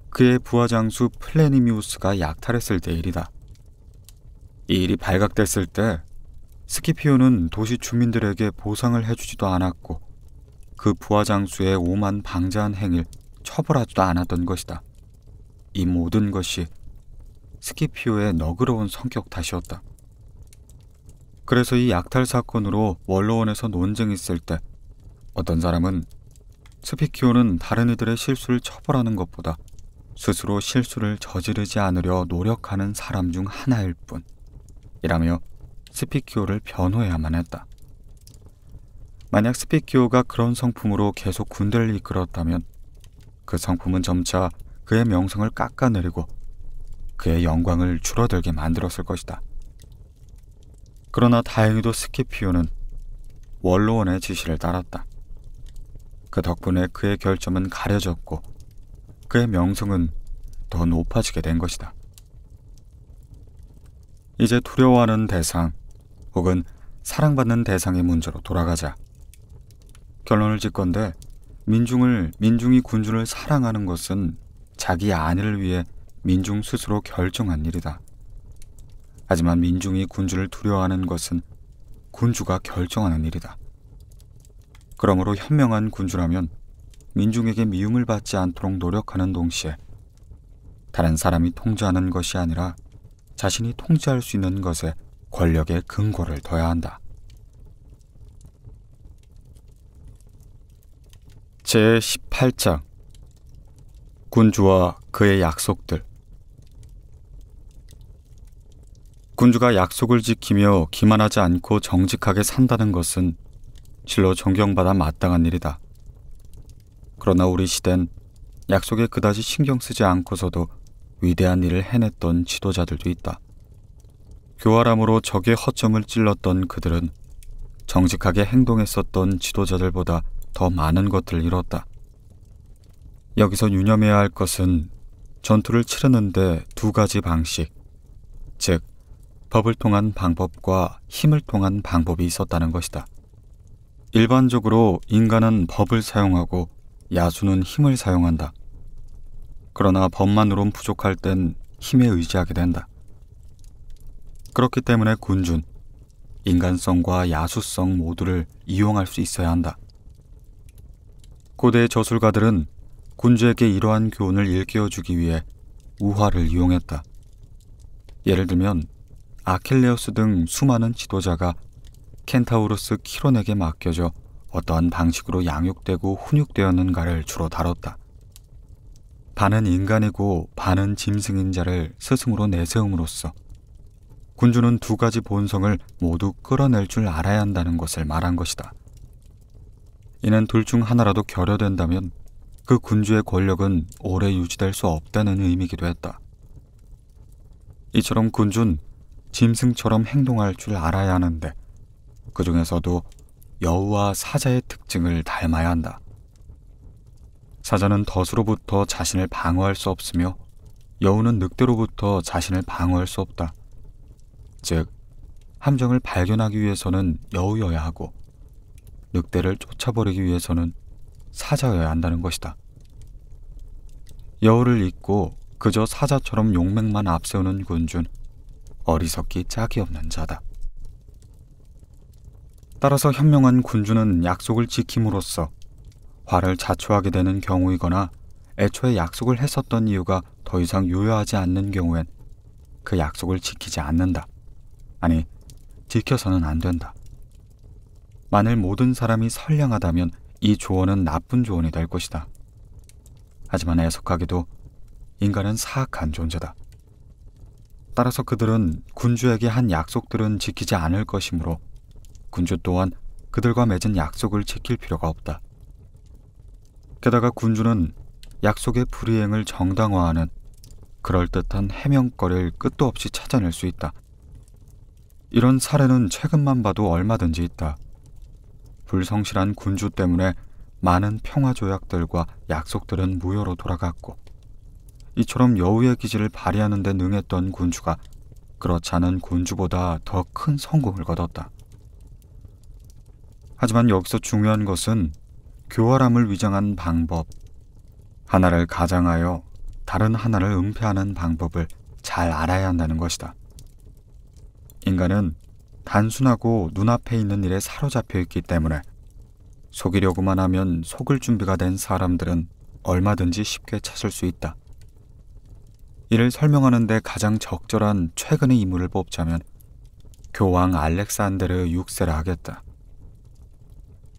그의 부하장수 플레니미우스가 약탈했을 때 일이다. 이 일이 발각됐을 때 스키피오는 도시 주민들에게 보상을 해주지도 않았고 그 부하장수의 오만 방자한 행위를 처벌하지도 않았던 것이다. 이 모든 것이 스키피오의 너그러운 성격 탓이었다. 그래서 이 약탈 사건으로 원로원에서 논쟁이 있을 때 어떤 사람은 스피키오는 다른 이들의 실수를 처벌하는 것보다 스스로 실수를 저지르지 않으려 노력하는 사람 중 하나일 뿐. 이라며 스피키오를 변호해야만 했다. 만약 스피키오가 그런 성품으로 계속 군대를 이끌었다면 그 성품은 점차 그의 명성을 깎아내리고 그의 영광을 줄어들게 만들었을 것이다. 그러나 다행히도 스키피오는 원로원의 지시를 따랐다. 그 덕분에 그의 결점은 가려졌고 그의 명성은 더 높아지게 된 것이다. 이제 두려워하는 대상 혹은 사랑받는 대상의 문제로 돌아가자. 결론을 짓건데 민중을 민중이 군주를 사랑하는 것은 자기 안위를 위해 민중 스스로 결정한 일이다. 하지만 민중이 군주를 두려워하는 것은 군주가 결정하는 일이다. 그러므로 현명한 군주라면 민중에게 미움을 받지 않도록 노력하는 동시에 다른 사람이 통제하는 것이 아니라 자신이 통제할 수 있는 것에 권력의 근거를 둬야 한다. 제18장 군주와 그의 약속들 군주가 약속을 지키며 기만하지 않고 정직하게 산다는 것은 실로 존경받아 마땅한 일이다. 그러나 우리 시대는 약속에 그다지 신경 쓰지 않고서도 위대한 일을 해냈던 지도자들도 있다. 교활함으로 적의 허점을 찔렀던 그들은 정직하게 행동했었던 지도자들보다 더 많은 것들을 잃었다 여기서 유념해야 할 것은 전투를 치르는데 두 가지 방식, 즉, 법을 통한 방법과 힘을 통한 방법이 있었다는 것이다. 일반적으로 인간은 법을 사용하고 야수는 힘을 사용한다. 그러나 법만으론 부족할 땐 힘에 의지하게 된다. 그렇기 때문에 군준, 인간성과 야수성 모두를 이용할 수 있어야 한다. 고대 저술가들은 군주에게 이러한 교훈을 일깨워주기 위해 우화를 이용했다. 예를 들면 아킬레우스 등 수많은 지도자가 켄타우로스 키론에게 맡겨져 어떠한 방식으로 양육되고 훈육되었는가를 주로 다뤘다. 반은 인간이고 반은 짐승인 자를 스승으로 내세움으로써 군주는 두 가지 본성을 모두 끌어낼 줄 알아야 한다는 것을 말한 것이다. 이는 둘 중 하나라도 결여된다면 그 군주의 권력은 오래 유지될 수 없다는 의미기도 이 했다. 이처럼 군주는 짐승처럼 행동할 줄 알아야 하는데 그 중에서도 여우와 사자의 특징을 닮아야 한다. 사자는 덫으로부터 자신을 방어할 수 없으며 여우는 늑대로부터 자신을 방어할 수 없다. 즉, 함정을 발견하기 위해서는 여우여야 하고 늑대를 쫓아버리기 위해서는 사자여야 한다는 것이다. 여우를 잊고 그저 사자처럼 용맹만 앞세우는 군준 어리석기 짝이 없는 자다. 따라서 현명한 군주는 약속을 지킴으로써 화를 자초하게 되는 경우이거나 애초에 약속을 했었던 이유가 더 이상 유효하지 않는 경우엔 그 약속을 지키지 않는다. 아니, 지켜서는 안 된다. 만일 모든 사람이 선량하다면 이 조언은 나쁜 조언이 될 것이다. 하지만 애석하게도 인간은 사악한 존재다. 따라서 그들은 군주에게 한 약속들은 지키지 않을 것이므로 군주 또한 그들과 맺은 약속을 지킬 필요가 없다. 게다가 군주는 약속의 불이행을 정당화하는 그럴듯한 해명거리를 끝도 없이 찾아낼 수 있다. 이런 사례는 최근만 봐도 얼마든지 있다. 불성실한 군주 때문에 많은 평화 조약들과 약속들은 무효로 돌아갔고 이처럼 여우의 기질을 발휘하는 데 능했던 군주가 그렇지 않은 군주보다 더 큰 성공을 거뒀다. 하지만 여기서 중요한 것은 교활함을 위장한 방법, 하나를 가장하여 다른 하나를 은폐하는 방법을 잘 알아야 한다는 것이다. 인간은 단순하고 눈앞에 있는 일에 사로잡혀 있기 때문에 속이려고만 하면 속을 준비가 된 사람들은 얼마든지 쉽게 찾을 수 있다. 이를 설명하는데 가장 적절한 최근의 인물을 뽑자면 교황 알렉산데르 6세라 하겠다.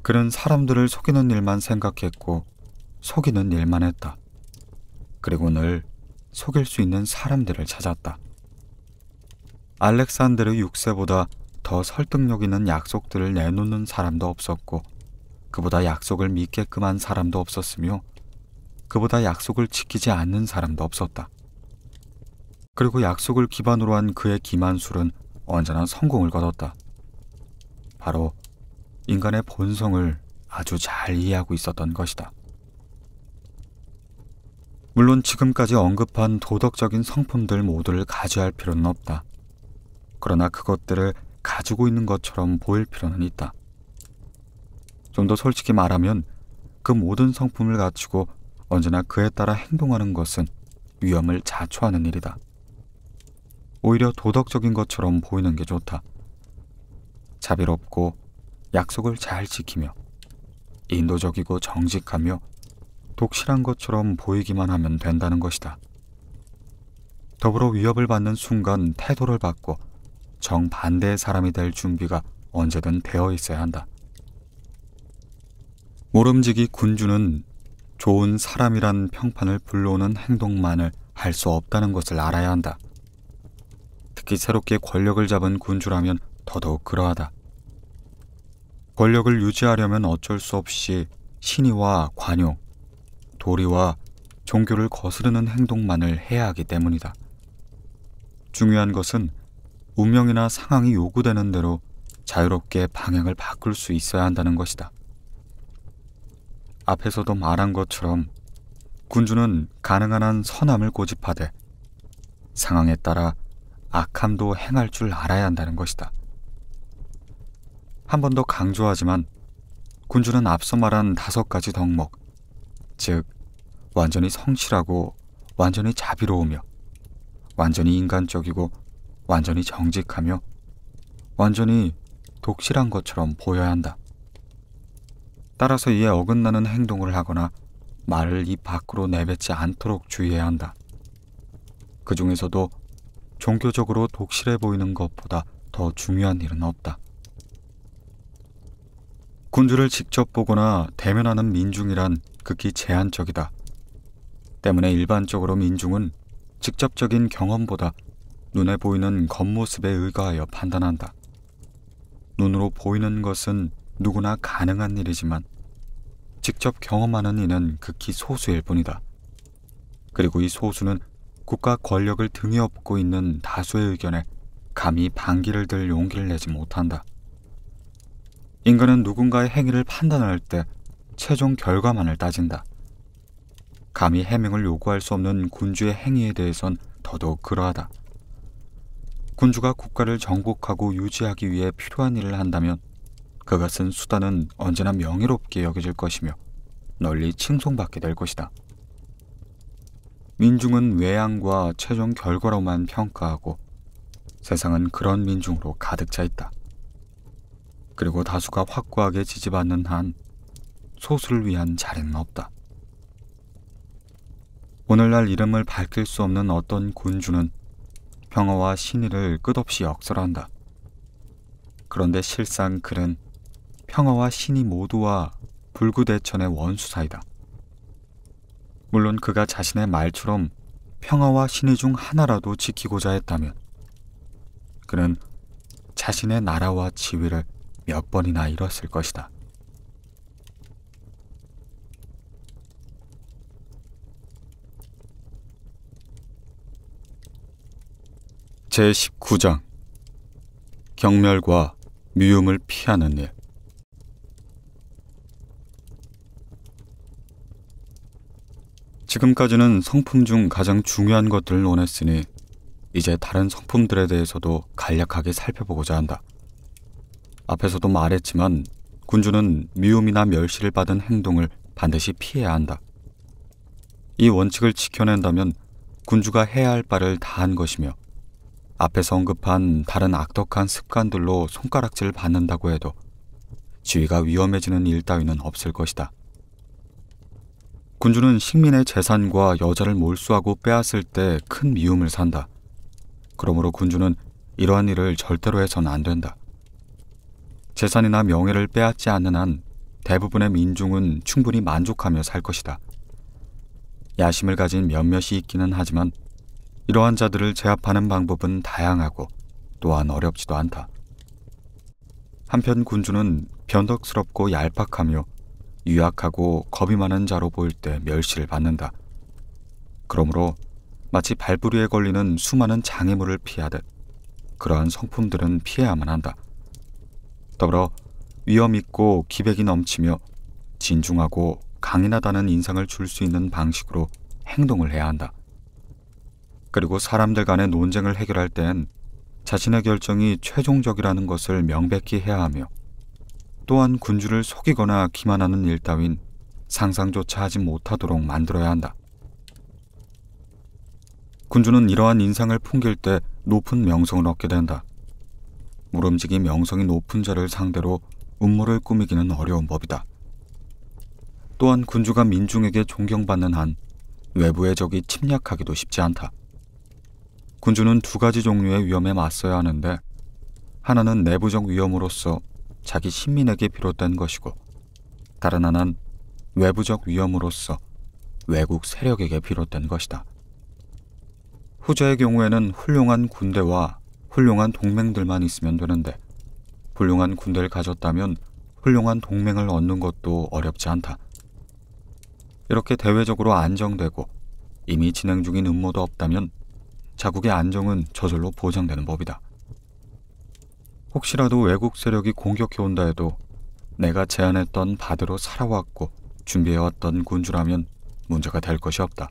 그는 사람들을 속이는 일만 생각했고 속이는 일만 했다. 그리고 늘 속일 수 있는 사람들을 찾았다. 알렉산드르 6세보다 더 설득력 있는 약속들을 내놓는 사람도 없었고 그보다 약속을 믿게끔 한 사람도 없었으며 그보다 약속을 지키지 않는 사람도 없었다. 그리고 약속을 기반으로 한 그의 기만술은 언제나 성공을 거뒀다. 바로 인간의 본성을 아주 잘 이해하고 있었던 것이다. 물론 지금까지 언급한 도덕적인 성품들 모두를 가져할 야 필요는 없다. 그러나 그것들을 가지고 있는 것처럼 보일 필요는 있다. 좀 더 솔직히 말하면 그 모든 성품을 갖추고 언제나 그에 따라 행동하는 것은 위험을 자초하는 일이다. 오히려 도덕적인 것처럼 보이는 게 좋다. 자비롭고 약속을 잘 지키며 인도적이고 정직하며 독실한 것처럼 보이기만 하면 된다는 것이다. 더불어 위협을 받는 순간 태도를 바꿔 정반대의 사람이 될 준비가 언제든 되어 있어야 한다. 모름지기 군주는 좋은 사람이란 평판을 불러오는 행동만을 할 수 없다는 것을 알아야 한다. 특히 새롭게 권력을 잡은 군주라면 더더욱 그러하다. 권력을 유지하려면 어쩔 수 없이 신의와 관용, 도리와 종교를 거스르는 행동만을 해야 하기 때문이다. 중요한 것은 운명이나 상황이 요구되는 대로 자유롭게 방향을 바꿀 수 있어야 한다는 것이다. 앞에서도 말한 것처럼 군주는 가능한 한 선함을 고집하되 상황에 따라 악함도 행할 줄 알아야 한다는 것이다. 한번더 강조하지만 군주는 앞서 말한 다섯 가지 덕목, 즉 완전히 성실하고 완전히 자비로우며 완전히 인간적이고 완전히 정직하며 완전히 독실한 것처럼 보여야 한다. 따라서 이에 어긋나는 행동을 하거나 말을 입 밖으로 내뱉지 않도록 주의해야 한다. 그 중에서도 종교적으로 독실해 보이는 것보다 더 중요한 일은 없다. 군주를 직접 보거나 대면하는 민중이란 극히 제한적이다. 때문에 일반적으로 민중은 직접적인 경험보다 눈에 보이는 겉모습에 의거하여 판단한다. 눈으로 보이는 것은 누구나 가능한 일이지만 직접 경험하는 이는 극히 소수일 뿐이다. 그리고 이 소수는 국가 권력을 등에 업고 있는 다수의 의견에 감히 반기를 들 용기를 내지 못한다. 인간은 누군가의 행위를 판단할 때 최종 결과만을 따진다. 감히 해명을 요구할 수 없는 군주의 행위에 대해선 더더욱 그러하다. 군주가 국가를 정복하고 유지하기 위해 필요한 일을 한다면 그가 쓴 수단은 언제나 명예롭게 여겨질 것이며 널리 칭송받게 될 것이다. 민중은 외양과 최종 결과로만 평가하고 세상은 그런 민중으로 가득 차 있다. 그리고 다수가 확고하게 지지받는 한 소수를 위한 자리는 없다. 오늘날 이름을 밝힐 수 없는 어떤 군주는 평화와 신의를 끝없이 역설한다. 그런데 실상 그는 평화와 신의 모두와 불구대천의 원수사이다. 물론 그가 자신의 말처럼 평화와 신의 중 하나라도 지키고자 했다면 그는 자신의 나라와 지위를 몇 번이나 일었을 것이다. 제19장 경멸과 미움을 피하는 일 지금까지는 성품 중 가장 중요한 것들을 논했으니 이제 다른 성품들에 대해서도 간략하게 살펴보고자 한다. 앞에서도 말했지만 군주는 미움이나 멸시를 받은 행동을 반드시 피해야 한다. 이 원칙을 지켜낸다면 군주가 해야 할 바를 다한 것이며 앞에서 언급한 다른 악덕한 습관들로 손가락질을 받는다고 해도 지위가 위험해지는 일 따위는 없을 것이다. 군주는 식민의 재산과 여자를 몰수하고 빼앗을 때 큰 미움을 산다. 그러므로 군주는 이러한 일을 절대로 해서는 안 된다. 재산이나 명예를 빼앗지 않는 한 대부분의 민중은 충분히 만족하며 살 것이다. 야심을 가진 몇몇이 있기는 하지만 이러한 자들을 제압하는 방법은 다양하고 또한 어렵지도 않다. 한편 군주는 변덕스럽고 얄팍하며 유약하고 겁이 많은 자로 보일 때 멸시를 받는다. 그러므로 마치 발부리에 걸리는 수많은 장애물을 피하듯 그러한 성품들은 피해야만 한다. 더불어 위험 있고 기백이 넘치며 진중하고 강인하다는 인상을 줄 수 있는 방식으로 행동을 해야 한다. 그리고 사람들 간의 논쟁을 해결할 땐 자신의 결정이 최종적이라는 것을 명백히 해야 하며 또한 군주를 속이거나 기만하는 일 따윈 상상조차 하지 못하도록 만들어야 한다. 군주는 이러한 인상을 풍길 때 높은 명성을 얻게 된다. 모름지기 명성이 높은 자를 상대로 음모를 꾸미기는 어려운 법이다. 또한 군주가 민중에게 존경받는 한 외부의 적이 침략하기도 쉽지 않다. 군주는 두 가지 종류의 위험에 맞서야 하는데 하나는 내부적 위험으로서 자기 신민에게 비롯된 것이고 다른 하나는 외부적 위험으로서 외국 세력에게 비롯된 것이다. 후자의 경우에는 훌륭한 군대와 훌륭한 동맹들만 있으면 되는데 훌륭한 군대를 가졌다면 훌륭한 동맹을 얻는 것도 어렵지 않다. 이렇게 대외적으로 안정되고 이미 진행 중인 음모도 없다면 자국의 안정은 저절로 보장되는 법이다. 혹시라도 외국 세력이 공격해온다 해도 내가 제안했던 바대로 살아왔고 준비해왔던 군주라면 문제가 될 것이 없다.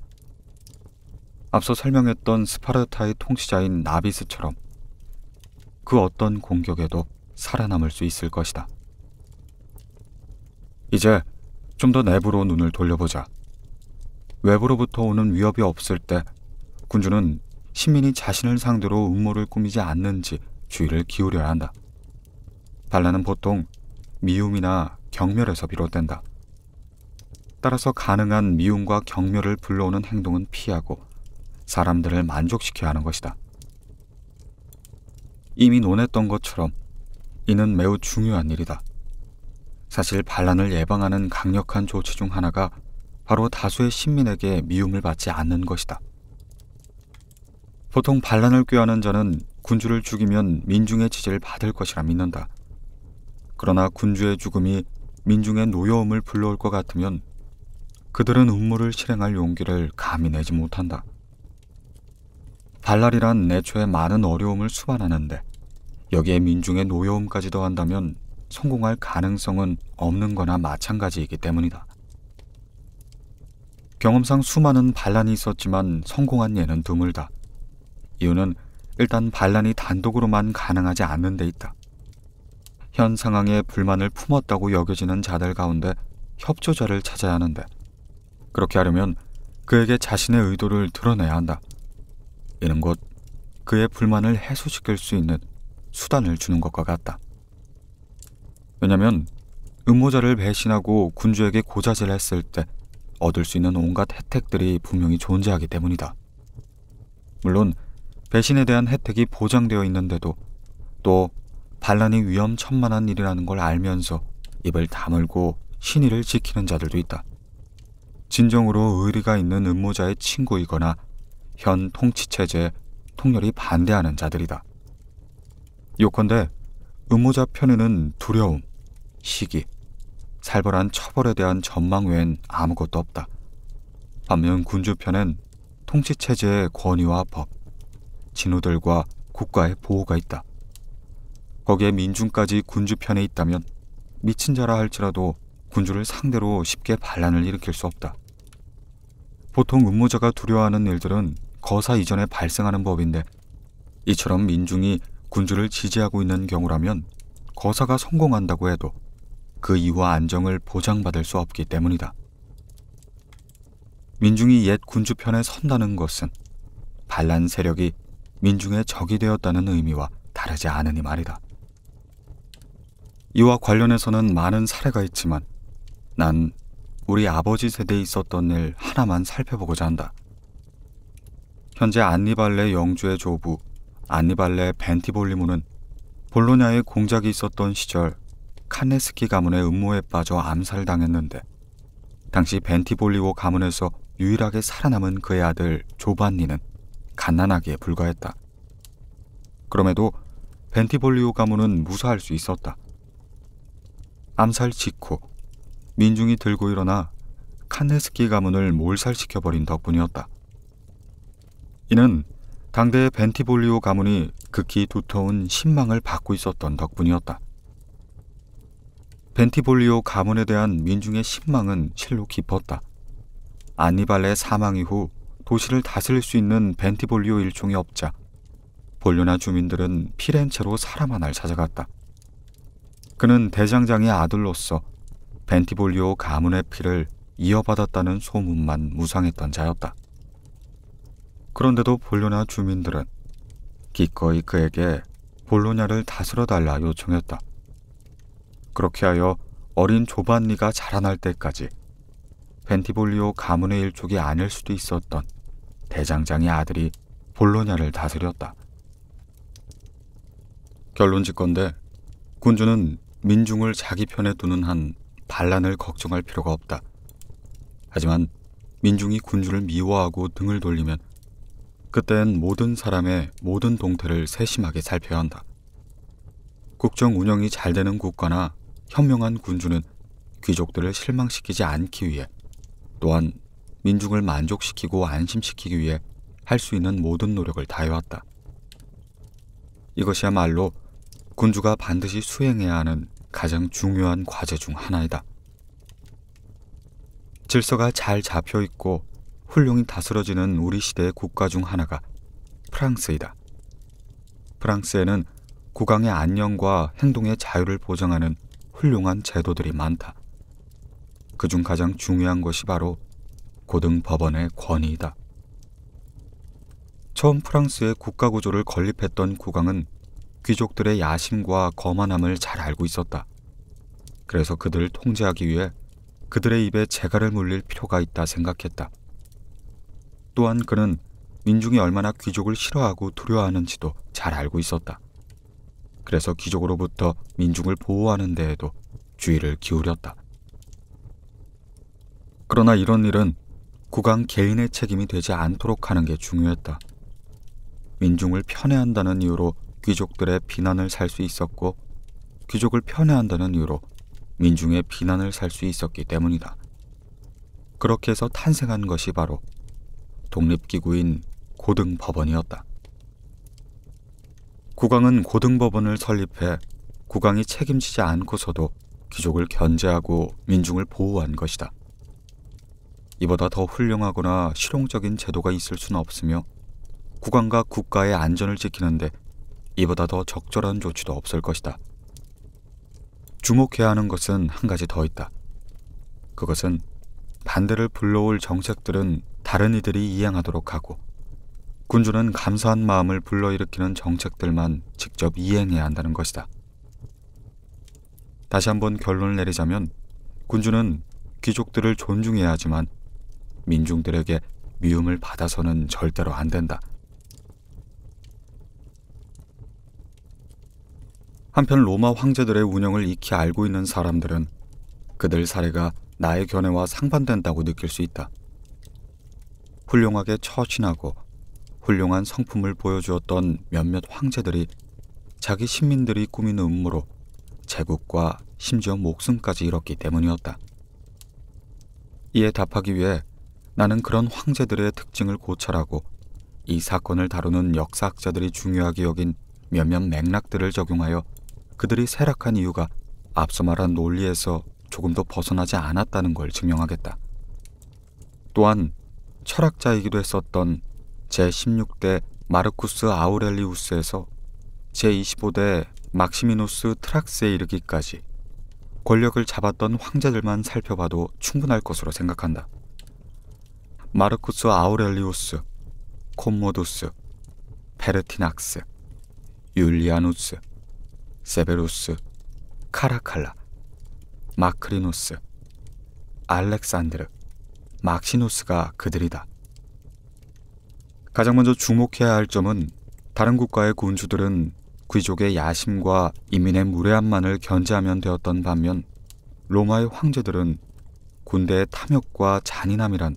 앞서 설명했던 스파르타의 통치자인 나비스처럼 그 어떤 공격에도 살아남을 수 있을 것이다. 이제 좀 더 내부로 눈을 돌려보자. 외부로부터 오는 위협이 없을 때 군주는 시민이 자신을 상대로 음모를 꾸미지 않는지 주의를 기울여야 한다. 반란은 보통 미움이나 경멸에서 비롯된다. 따라서 가능한 미움과 경멸을 불러오는 행동은 피하고 사람들을 만족시켜야 하는 것이다. 이미 논했던 것처럼 이는 매우 중요한 일이다. 사실 반란을 예방하는 강력한 조치 중 하나가 바로 다수의 신민에게 미움을 받지 않는 것이다. 보통 반란을 꾀하는 자는 군주를 죽이면 민중의 지지를 받을 것이라 믿는다. 그러나 군주의 죽음이 민중의 노여움을 불러올 것 같으면 그들은 음모를 실행할 용기를 감히 내지 못한다. 발랄이란 내초에 많은 어려움을 수반하는데 여기에 민중의 노여움까지 더한다면 성공할 가능성은 없는 거나 마찬가지이기 때문이다. 경험상 수많은 반란이 있었지만 성공한 예는 드물다. 이유는 일단 반란이 단독으로만 가능하지 않는 데 있다. 현 상황에 불만을 품었다고 여겨지는 자들 가운데 협조자를 찾아야 하는데 그렇게 하려면 그에게 자신의 의도를 드러내야 한다. 이런곧 그의 불만을 해소시킬 수 있는 수단을 주는 것과 같다. 왜냐면 음모자를 배신하고 군주에게 고자질했을 때 얻을 수 있는 온갖 혜택들이 분명히 존재하기 때문이다. 물론 배신에 대한 혜택이 보장되어 있는데도 또 반란이 위험천만한 일이라는 걸 알면서 입을 다물고 신의를 지키는 자들도 있다. 진정으로 의리가 있는 음모자의 친구이거나 현 통치체제 통렬히 반대하는 자들이다. 요컨대 음모자 편에는 두려움, 시기, 살벌한 처벌에 대한 전망 외엔 아무것도 없다. 반면 군주 편엔 통치체제의 권위와 법, 진우들과 국가의 보호가 있다. 거기에 민중까지 군주 편에 있다면 미친 자라 할지라도 군주를 상대로 쉽게 반란을 일으킬 수 없다. 보통 음모자가 두려워하는 일들은 거사 이전에 발생하는 법인데 이처럼 민중이 군주를 지지하고 있는 경우라면 거사가 성공한다고 해도 그 이후와 안정을 보장받을 수 없기 때문이다. 민중이 옛 군주 편에 선다는 것은 반란 세력이 민중의 적이 되었다는 의미와 다르지 않으니 말이다. 이와 관련해서는 많은 사례가 있지만 난 우리 아버지 세대에 있었던 일 하나만 살펴보고자 한다. 현재 안니발레 영주의 조부 안니발레 벤티볼리무는 볼로냐에 공작이 있었던 시절 카네스키 가문의 음모에 빠져 암살당했는데 당시 벤티볼리오 가문에서 유일하게 살아남은 그의 아들 조반니는 갓난아기에 불과했다. 그럼에도 벤티볼리오 가문은 무사할 수 있었다. 암살 직후 민중이 들고 일어나 카네스키 가문을 몰살시켜버린 덕분이었다. 이는 당대 벤티볼리오 가문이 극히 두터운 신망을 받고 있었던 덕분이었다. 벤티볼리오 가문에 대한 민중의 신망은 실로 깊었다. 안니발레 사망 이후 도시를 다스릴 수 있는 벤티볼리오 일종이 없자 볼료나 주민들은 피렌체로 사람 하나를 찾아갔다. 그는 대장장의 아들로서 벤티볼리오 가문의 피를 이어받았다는 소문만 무상했던 자였다. 그런데도 볼로냐 주민들은 기꺼이 그에게 볼로냐를 다스려 달라 요청했다. 그렇게 하여 어린 조반니가 자라날 때까지 벤티볼리오 가문의 일족이 아닐 수도 있었던 대장장의 아들이 볼로냐를 다스렸다. 결론짓건데 군주는 민중을 자기 편에 두는 한 반란을 걱정할 필요가 없다. 하지만 민중이 군주를 미워하고 등을 돌리면 그땐 모든 사람의 모든 동태를 세심하게 살펴야 한다. 국정 운영이 잘 되는 국가나 현명한 군주는 귀족들을 실망시키지 않기 위해 또한 민중을 만족시키고 안심시키기 위해 할 수 있는 모든 노력을 다해왔다. 이것이야말로 군주가 반드시 수행해야 하는 가장 중요한 과제 중 하나이다. 질서가 잘 잡혀 있고 훌륭히 다스러지는 우리 시대의 국가 중 하나가 프랑스이다. 프랑스에는 국왕의 안녕과 행동의 자유를 보장하는 훌륭한 제도들이 많다. 그 중 가장 중요한 것이 바로 고등 법원의 권위이다. 처음 프랑스의 국가 구조를 건립했던 국왕은 귀족들의 야심과 거만함을 잘 알고 있었다. 그래서 그들을 통제하기 위해 그들의 입에 재갈을 물릴 필요가 있다 생각했다. 또한 그는 민중이 얼마나 귀족을 싫어하고 두려워하는지도 잘 알고 있었다. 그래서 귀족으로부터 민중을 보호하는 데에도 주의를 기울였다. 그러나 이런 일은 국왕 개인의 책임이 되지 않도록 하는 게 중요했다. 민중을 편애한다는 이유로 귀족들의 비난을 살 수 있었고 귀족을 편애한다는 이유로 민중의 비난을 살 수 있었기 때문이다. 그렇게 해서 탄생한 것이 바로 독립기구인 고등법원이었다. 국왕은 고등법원을 설립해 국왕이 책임지지 않고서도 귀족을 견제하고 민중을 보호한 것이다. 이보다 더 훌륭하거나 실용적인 제도가 있을 수는 없으며 국왕과 국가의 안전을 지키는데 이보다 더 적절한 조치도 없을 것이다. 주목해야 하는 것은 한 가지 더 있다. 그것은 반대를 불러올 정책들은 다른 이들이 이행하도록 하고 군주는 감사한 마음을 불러일으키는 정책들만 직접 이행해야 한다는 것이다. 다시 한번 결론을 내리자면 군주는 귀족들을 존중해야 하지만 민중들에게 미움을 받아서는 절대로 안 된다. 한편 로마 황제들의 운영을 익히 알고 있는 사람들은 그들 사례가 나의 견해와 상반된다고 느낄 수 있다. 훌륭하게 처신하고 훌륭한 성품을 보여주었던 몇몇 황제들이 자기 신민들이 꾸민 음모로 제국과 심지어 목숨까지 잃었기 때문이었다. 이에 답하기 위해 나는 그런 황제들의 특징을 고찰하고 이 사건을 다루는 역사학자들이 중요하게 여긴 몇몇 맥락들을 적용하여 그들이 세락한 이유가 앞서 말한 논리에서 조금도 벗어나지 않았다는 걸 증명하겠다. 또한 철학자이기도 했었던 제16대 마르쿠스 아우렐리우스에서 제25대 막시미노스 트락스에 이르기까지 권력을 잡았던 황제들만 살펴봐도 충분할 것으로 생각한다. 마르쿠스 아우렐리우스, 콤모두스, 페르티낙스, 율리아누스, 세베루스, 카라칼라, 마크리누스, 알렉산드르, 막시노스가 그들이다. 가장 먼저 주목해야 할 점은 다른 국가의 군주들은 귀족의 야심과 이민의 무례함만을 견제하면 되었던 반면 로마의 황제들은 군대의 탐욕과 잔인함이란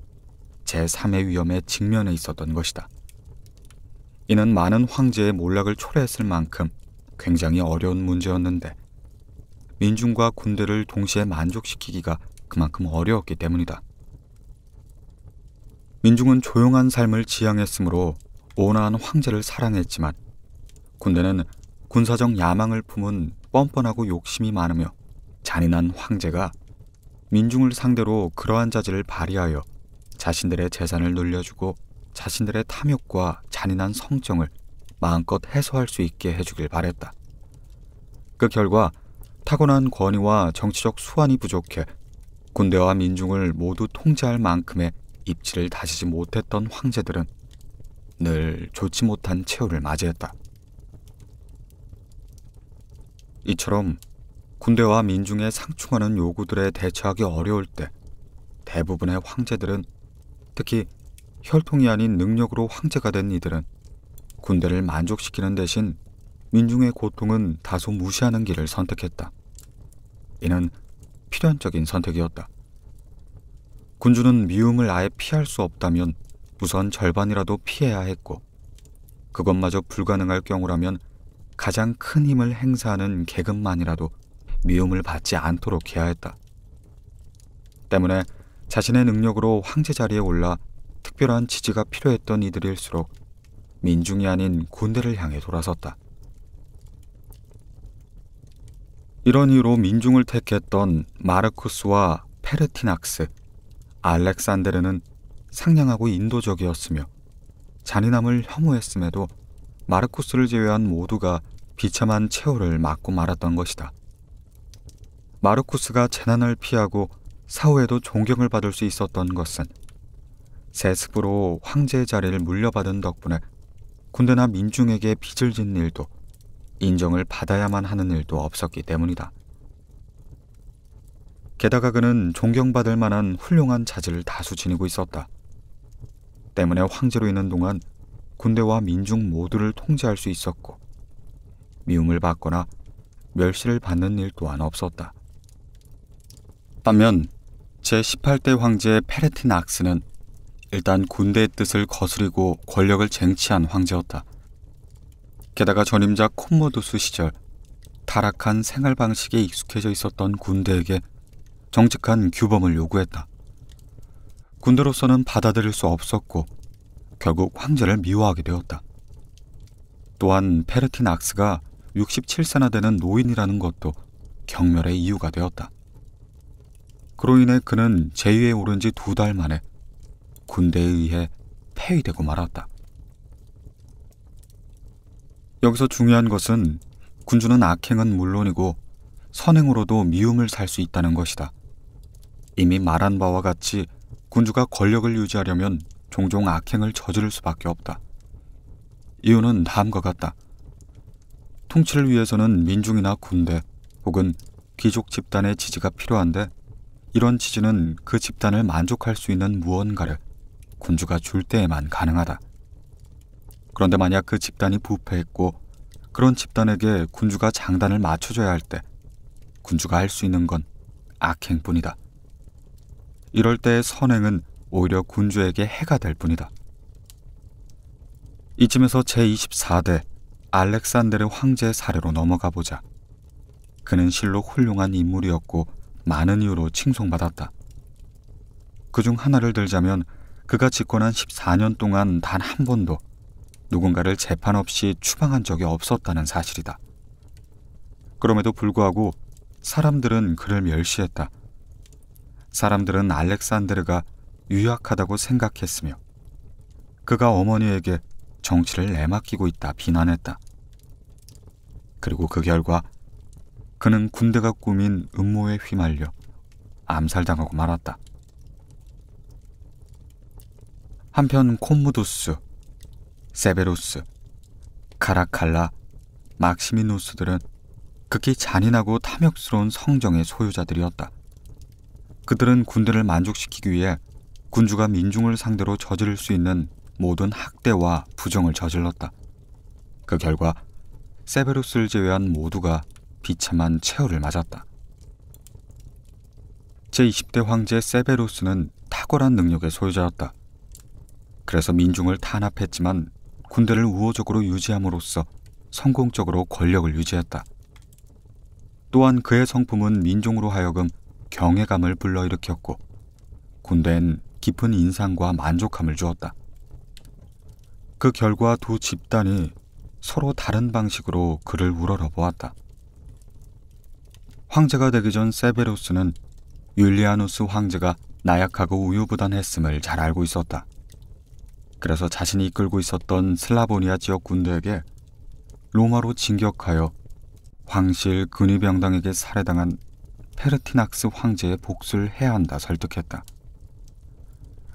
제3의 위험에 직면해 있었던 것이다. 이는 많은 황제의 몰락을 초래했을 만큼 굉장히 어려운 문제였는데 민중과 군대를 동시에 만족시키기가 그만큼 어려웠기 때문이다. 민중은 조용한 삶을 지향했으므로 온화한 황제를 사랑했지만 군대는 군사적 야망을 품은 뻔뻔하고 욕심이 많으며 잔인한 황제가 민중을 상대로 그러한 자질을 발휘하여 자신들의 재산을 늘려주고 자신들의 탐욕과 잔인한 성정을 마음껏 해소할 수 있게 해주길 바랬다. 그 결과 타고난 권위와 정치적 수완이 부족해 군대와 민중을 모두 통제할 만큼의 입지를 다지지 못했던 황제들은 늘 좋지 못한 최후를 맞이했다. 이처럼 군대와 민중의 상충하는 요구들에 대처하기 어려울 때 대부분의 황제들은 특히 혈통이 아닌 능력으로 황제가 된 이들은 군대를 만족시키는 대신 민중의 고통은 다소 무시하는 길을 선택했다. 이는 필연적인 선택이었다. 군주는 미움을 아예 피할 수 없다면 우선 절반이라도 피해야 했고 그것마저 불가능할 경우라면 가장 큰 힘을 행사하는 계급만이라도 미움을 받지 않도록 해야 했다. 때문에 자신의 능력으로 황제 자리에 올라 특별한 지지가 필요했던 이들일수록 민중이 아닌 군대를 향해 돌아섰다. 이런 이유로 민중을 택했던 마르쿠스와 페르티낙스, 알렉산데르는 상냥하고 인도적이었으며 잔인함을 혐오했음에도 마르코스를 제외한 모두가 비참한 최후를 맞고 말았던 것이다. 마르쿠스가 재난을 피하고 사후에도 존경을 받을 수 있었던 것은 세습으로 황제의 자리를 물려받은 덕분에 군대나 민중에게 빚을 진 일도 인정을 받아야만 하는 일도 없었기 때문이다. 게다가 그는 존경받을 만한 훌륭한 자질을 다수 지니고 있었다. 때문에 황제로 있는 동안 군대와 민중 모두를 통제할 수 있었고 미움을 받거나 멸시를 받는 일 또한 없었다. 반면 제18대 황제 페레틴 악스는 일단 군대의 뜻을 거스리고 권력을 쟁취한 황제였다. 게다가 전임자 콤모두스 시절 타락한 생활 방식에 익숙해져 있었던 군대에게 정직한 규범을 요구했다. 군대로서는 받아들일 수 없었고 결국 황제를 미워하게 되었다. 또한 페르틴 악스가 67세나 되는 노인이라는 것도 경멸의 이유가 되었다. 그로 인해 그는 제위에 오른 지 두 달 만에 군대에 의해 폐위되고 말았다. 여기서 중요한 것은 군주는 악행은 물론이고 선행으로도 미움을 살 수 있다는 것이다. 이미 말한 바와 같이 군주가 권력을 유지하려면 종종 악행을 저지를 수밖에 없다. 이유는 다음과 같다. 통치를 위해서는 민중이나 군대 혹은 귀족 집단의 지지가 필요한데 이런 지지는 그 집단을 만족할 수 있는 무언가를 군주가 줄 때에만 가능하다. 그런데 만약 그 집단이 부패했고 그런 집단에게 군주가 장단을 맞춰줘야 할 때 군주가 할 수 있는 건 악행뿐이다. 이럴 때의 선행은 오히려 군주에게 해가 될 뿐이다. 이쯤에서 제24대 알렉산데르 황제 사례로 넘어가 보자. 그는 실로 훌륭한 인물이었고 많은 이유로 칭송받았다. 그 중 하나를 들자면 그가 집권한 14년 동안 단 한 번도 누군가를 재판 없이 추방한 적이 없었다는 사실이다. 그럼에도 불구하고 사람들은 그를 멸시했다. 사람들은 알렉산드르가 유약하다고 생각했으며 그가 어머니에게 정치를 내맡기고 있다 비난했다. 그리고 그 결과 그는 군대가 꾸민 음모에 휘말려 암살당하고 말았다. 한편 콤무두스, 세베루스, 카라칼라, 막시미누스들은 극히 잔인하고 탐욕스러운 성정의 소유자들이었다. 그들은 군대를 만족시키기 위해 군주가 민중을 상대로 저지를 수 있는 모든 학대와 부정을 저질렀다. 그 결과 세베루스를 제외한 모두가 비참한 체허를 맞았다. 제20대 황제 세베루스는 탁월한 능력의 소유자였다. 그래서 민중을 탄압했지만 군대를 우호적으로 유지함으로써 성공적으로 권력을 유지했다. 또한 그의 성품은 민중으로 하여금 경외감을 불러일으켰고 군대엔 깊은 인상과 만족함을 주었다. 그 결과 두 집단이 서로 다른 방식으로 그를 우러러 보았다. 황제가 되기 전세베로스는 율리아누스 황제가 나약하고 우유부단했음을 잘 알고 있었다. 그래서 자신이 이끌고 있었던 슬라보니아 지역 군대에게 로마로 진격하여 황실 근위병당에게 살해당한 페르티낙스 황제의 복수를 해야 한다 설득했다.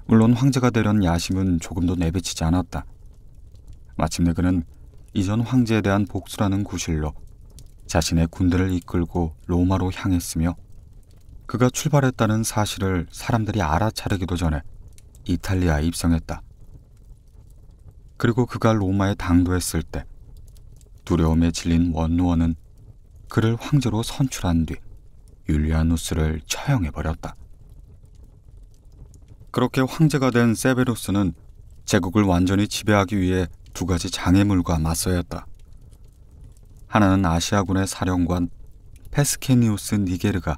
물론 황제가 되려는 야심은 조금도 내비치지 않았다. 마침내 그는 이전 황제에 대한 복수라는 구실로 자신의 군대를 이끌고 로마로 향했으며 그가 출발했다는 사실을 사람들이 알아차리기도 전에 이탈리아에 입성했다. 그리고 그가 로마에 당도했을 때 두려움에 질린 원누원은 그를 황제로 선출한 뒤 율리아누스를 처형해버렸다. 그렇게 황제가 된 세베루스는 제국을 완전히 지배하기 위해 두 가지 장애물과 맞서야 했다. 하나는 아시아군의 사령관 페스케니우스 니게르가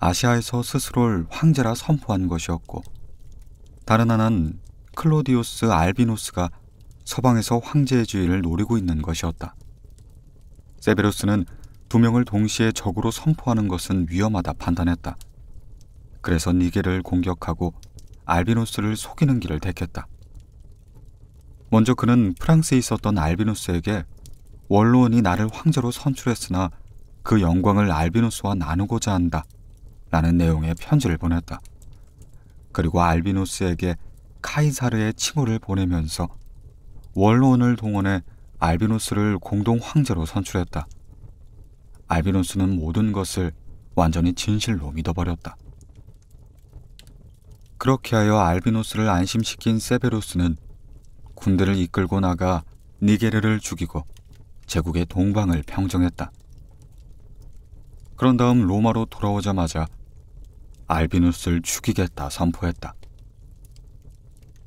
아시아에서 스스로를 황제라 선포한 것이었고 다른 하나는 클로디우스 알비노스가 서방에서 황제의 지위를 노리고 있는 것이었다. 세베루스는 두 명을 동시에 적으로 선포하는 것은 위험하다 판단했다. 그래서 니게를 공격하고 알비누스를 속이는 길을 택했다. 먼저 그는 프랑스에 있었던 알비누스에게 원로원이 나를 황제로 선출했으나 그 영광을 알비누스와 나누고자 한다. 라는 내용의 편지를 보냈다. 그리고 알비누스에게 카이사르의 칭호를 보내면서 원로원을 동원해 알비누스를 공동 황제로 선출했다. 알비노스는 모든 것을 완전히 진실로 믿어버렸다. 그렇게 하여 알비노스를 안심시킨 세베루스는 군대를 이끌고 나가 니게르를 죽이고 제국의 동방을 평정했다. 그런 다음 로마로 돌아오자마자 알비누스를 죽이겠다 선포했다.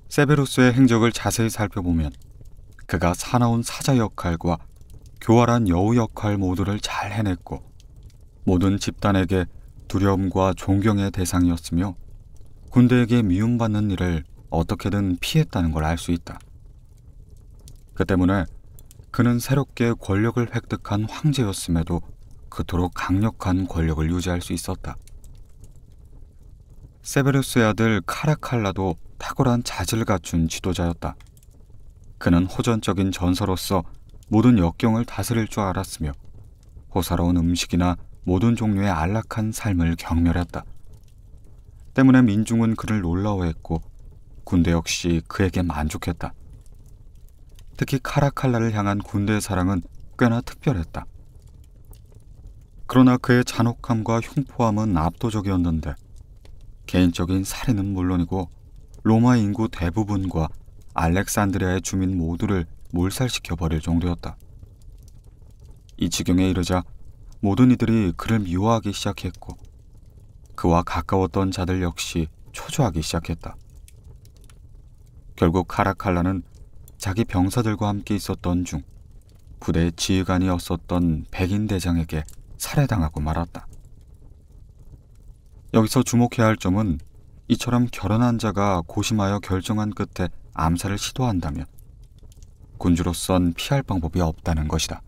세베루스의 행적을 자세히 살펴보면 그가 사나운 사자 역할과 교활한 여우 역할 모두를 잘 해냈고 모든 집단에게 두려움과 존경의 대상이었으며 군대에게 미움받는 일을 어떻게든 피했다는 걸 알 수 있다. 그 때문에 그는 새롭게 권력을 획득한 황제였음에도 그토록 강력한 권력을 유지할 수 있었다. 세베루스의 아들 카라칼라도 탁월한 자질을 갖춘 지도자였다. 그는 호전적인 전서로서 모든 역경을 다스릴 줄 알았으며 호사로운 음식이나 모든 종류의 안락한 삶을 경멸했다. 때문에 민중은 그를 놀라워했고 군대 역시 그에게 만족했다. 특히 카라칼라를 향한 군대의 사랑은 꽤나 특별했다. 그러나 그의 잔혹함과 흉포함은 압도적이었는데 개인적인 살해는 물론이고 로마 인구 대부분과 알렉산드리아의 주민 모두를 몰살시켜 버릴 정도였다. 이 지경에 이르자 모든 이들이 그를 미워하기 시작했고 그와 가까웠던 자들 역시 초조하기 시작했다. 결국 카라칼라는 자기 병사들과 함께 있었던 중부대 지휘관이었었던 백인 대장에게 살해당하고 말았다. 여기서 주목해야 할 점은 이처럼 결혼한 자가 고심하여 결정한 끝에 암살을 시도한다면 군주로선 피할 방법이 없다는 것이다.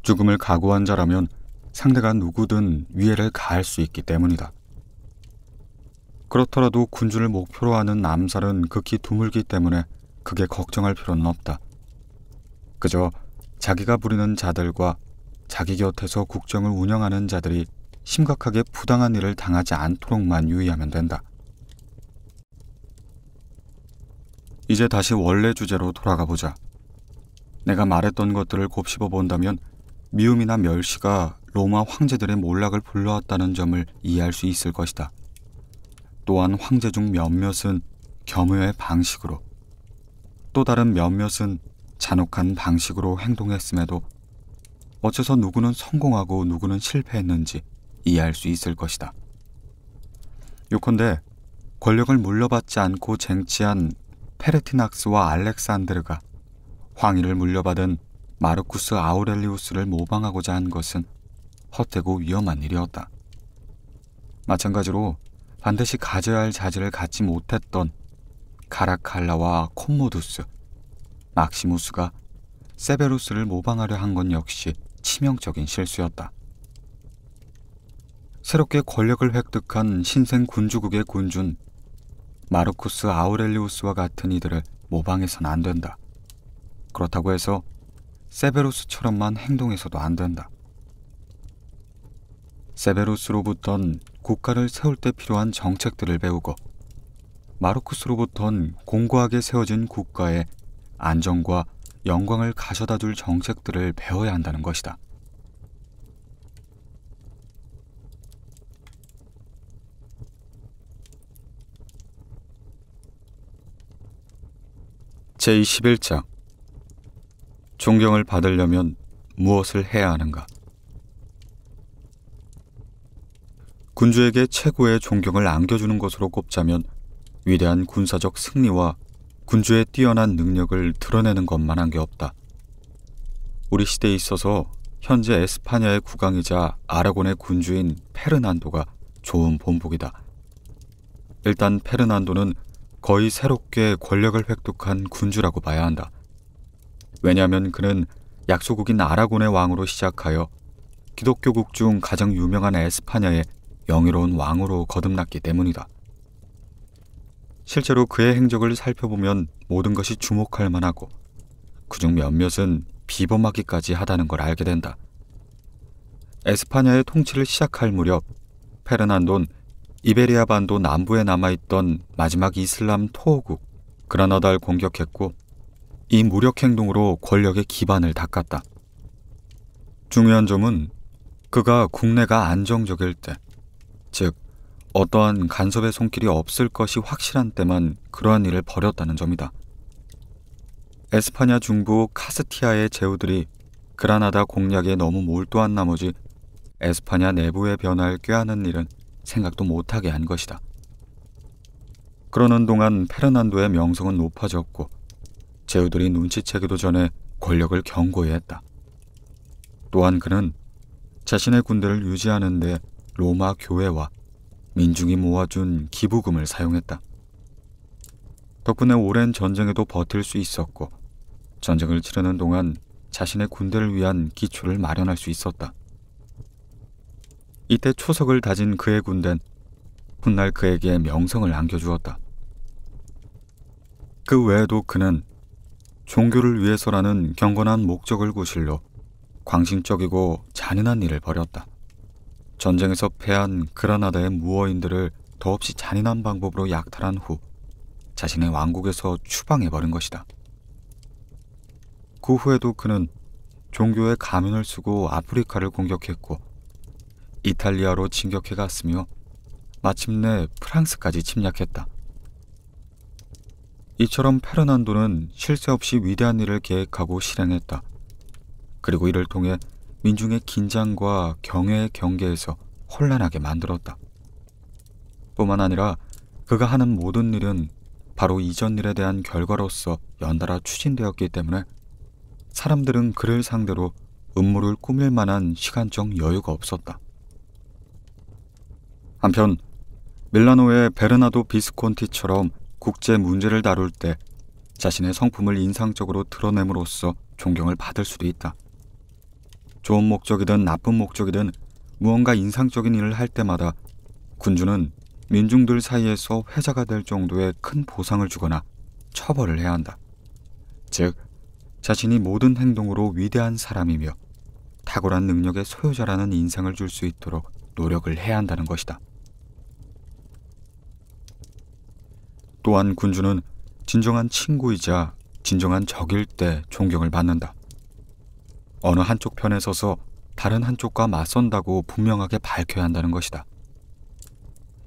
죽음을 각오한 자라면 상대가 누구든 위해를 가할 수 있기 때문이다. 그렇더라도 군주를 목표로 하는 암살은 극히 드물기 때문에 그게 걱정할 필요는 없다. 그저 자기가 부리는 자들과 자기 곁에서 국정을 운영하는 자들이 심각하게 부당한 일을 당하지 않도록만 유의하면 된다. 이제 다시 원래 주제로 돌아가 보자. 내가 말했던 것들을 곱씹어 본다면 미움이나 멸시가 로마 황제들의 몰락을 불러왔다는 점을 이해할 수 있을 것이다. 또한 황제 중 몇몇은 겸허의 방식으로 또 다른 몇몇은 잔혹한 방식으로 행동했음에도 어째서 누구는 성공하고 누구는 실패했는지 이해할 수 있을 것이다. 요컨대 권력을 물려받지 않고 쟁취한 페르티낙스와 알렉산드르가 황의를 물려받은 마르쿠스 아우렐리우스를 모방하고자 한 것은 헛되고 위험한 일이었다. 마찬가지로 반드시 가져야 할 자질을 갖지 못했던 가라칼라와 콤모두스, 막시무스가 세베루스를 모방하려 한 건 역시 치명적인 실수였다. 새롭게 권력을 획득한 신생 군주국의 군준 마르쿠스 아우렐리우스와 같은 이들을 모방해선 안 된다. 그렇다고 해서 세베루스처럼만 행동해서도 안 된다. 세베루스로부턴 국가를 세울 때 필요한 정책들을 배우고 마르쿠스로부턴 공고하게 세워진 국가의 안정과 영광을 가져다 줄 정책들을 배워야 한다는 것이다. 제21장 존경을 받으려면 무엇을 해야 하는가? 군주에게 최고의 존경을 안겨주는 것으로 꼽자면 위대한 군사적 승리와 군주의 뛰어난 능력을 드러내는 것만한 게 없다. 우리 시대에 있어서 현재 에스파냐의 국왕이자 아라곤의 군주인 페르난도가 좋은 본보기다. 일단 페르난도는 거의 새롭게 권력을 획득한 군주라고 봐야 한다. 왜냐하면 그는 약소국인 아라곤의 왕으로 시작하여 기독교국 중 가장 유명한 에스파냐의 영예로운 왕으로 거듭났기 때문이다. 실제로 그의 행적을 살펴보면 모든 것이 주목할 만하고 그중 몇몇은 비범하기까지 하다는 걸 알게 된다. 에스파냐의 통치를 시작할 무렵 페르난돈 이베리아 반도 남부에 남아있던 마지막 이슬람 토호국 그라나다를 공격했고 이 무력 행동으로 권력의 기반을 닦았다. 중요한 점은 그가 국내가 안정적일 때, 즉 어떠한 간섭의 손길이 없을 것이 확실한 때만 그러한 일을 벌였다는 점이다. 에스파냐 중부 카스티아의 제후들이 그라나다 공략에 너무 몰두한 나머지 에스파냐 내부의 변화를 꾀하는 일은 생각도 못하게 한 것이다. 그러는 동안 페르난도의 명성은 높아졌고 제후들이 눈치채기도 전에 권력을 경고해 했다. 또한 그는 자신의 군대를 유지하는데 로마 교회와 민중이 모아준 기부금을 사용했다. 덕분에 오랜 전쟁에도 버틸 수 있었고 전쟁을 치르는 동안 자신의 군대를 위한 기초를 마련할 수 있었다. 이때 초석을 다진 그의 군대는 훗날 그에게 명성을 안겨주었다. 그 외에도 그는 종교를 위해서라는 경건한 목적을 구실로 광신적이고 잔인한 일을 벌였다. 전쟁에서 패한 그라나다의 무어인들을 더없이 잔인한 방법으로 약탈한 후 자신의 왕국에서 추방해버린 것이다. 그 후에도 그는 종교의 가면을 쓰고 아프리카를 공격했고 이탈리아로 진격해 갔으며 마침내 프랑스까지 침략했다. 이처럼 페르난도는 실세 없이 위대한 일을 계획하고 실행했다. 그리고 이를 통해 민중의 긴장과 경외의 경계에서 혼란하게 만들었다. 뿐만 아니라 그가 하는 모든 일은 바로 이전 일에 대한 결과로서 연달아 추진되었기 때문에 사람들은 그를 상대로 음모를 꾸밀 만한 시간적 여유가 없었다. 한편 밀라노의 베르나도 비스콘티처럼 국제 문제를 다룰 때 자신의 성품을 인상적으로 드러냄으로써 존경을 받을 수도 있다. 좋은 목적이든 나쁜 목적이든 무언가 인상적인 일을 할 때마다 군주는 민중들 사이에서 회자가 될 정도의 큰 보상을 주거나 처벌을 해야 한다. 즉, 자신이 모든 행동으로 위대한 사람이며 탁월한 능력의 소유자라는 인상을 줄 수 있도록 노력을 해야 한다는 것이다. 또한 군주는 진정한 친구이자 진정한 적일 때 존경을 받는다. 어느 한쪽 편에 서서 다른 한쪽과 맞선다고 분명하게 밝혀야 한다는 것이다.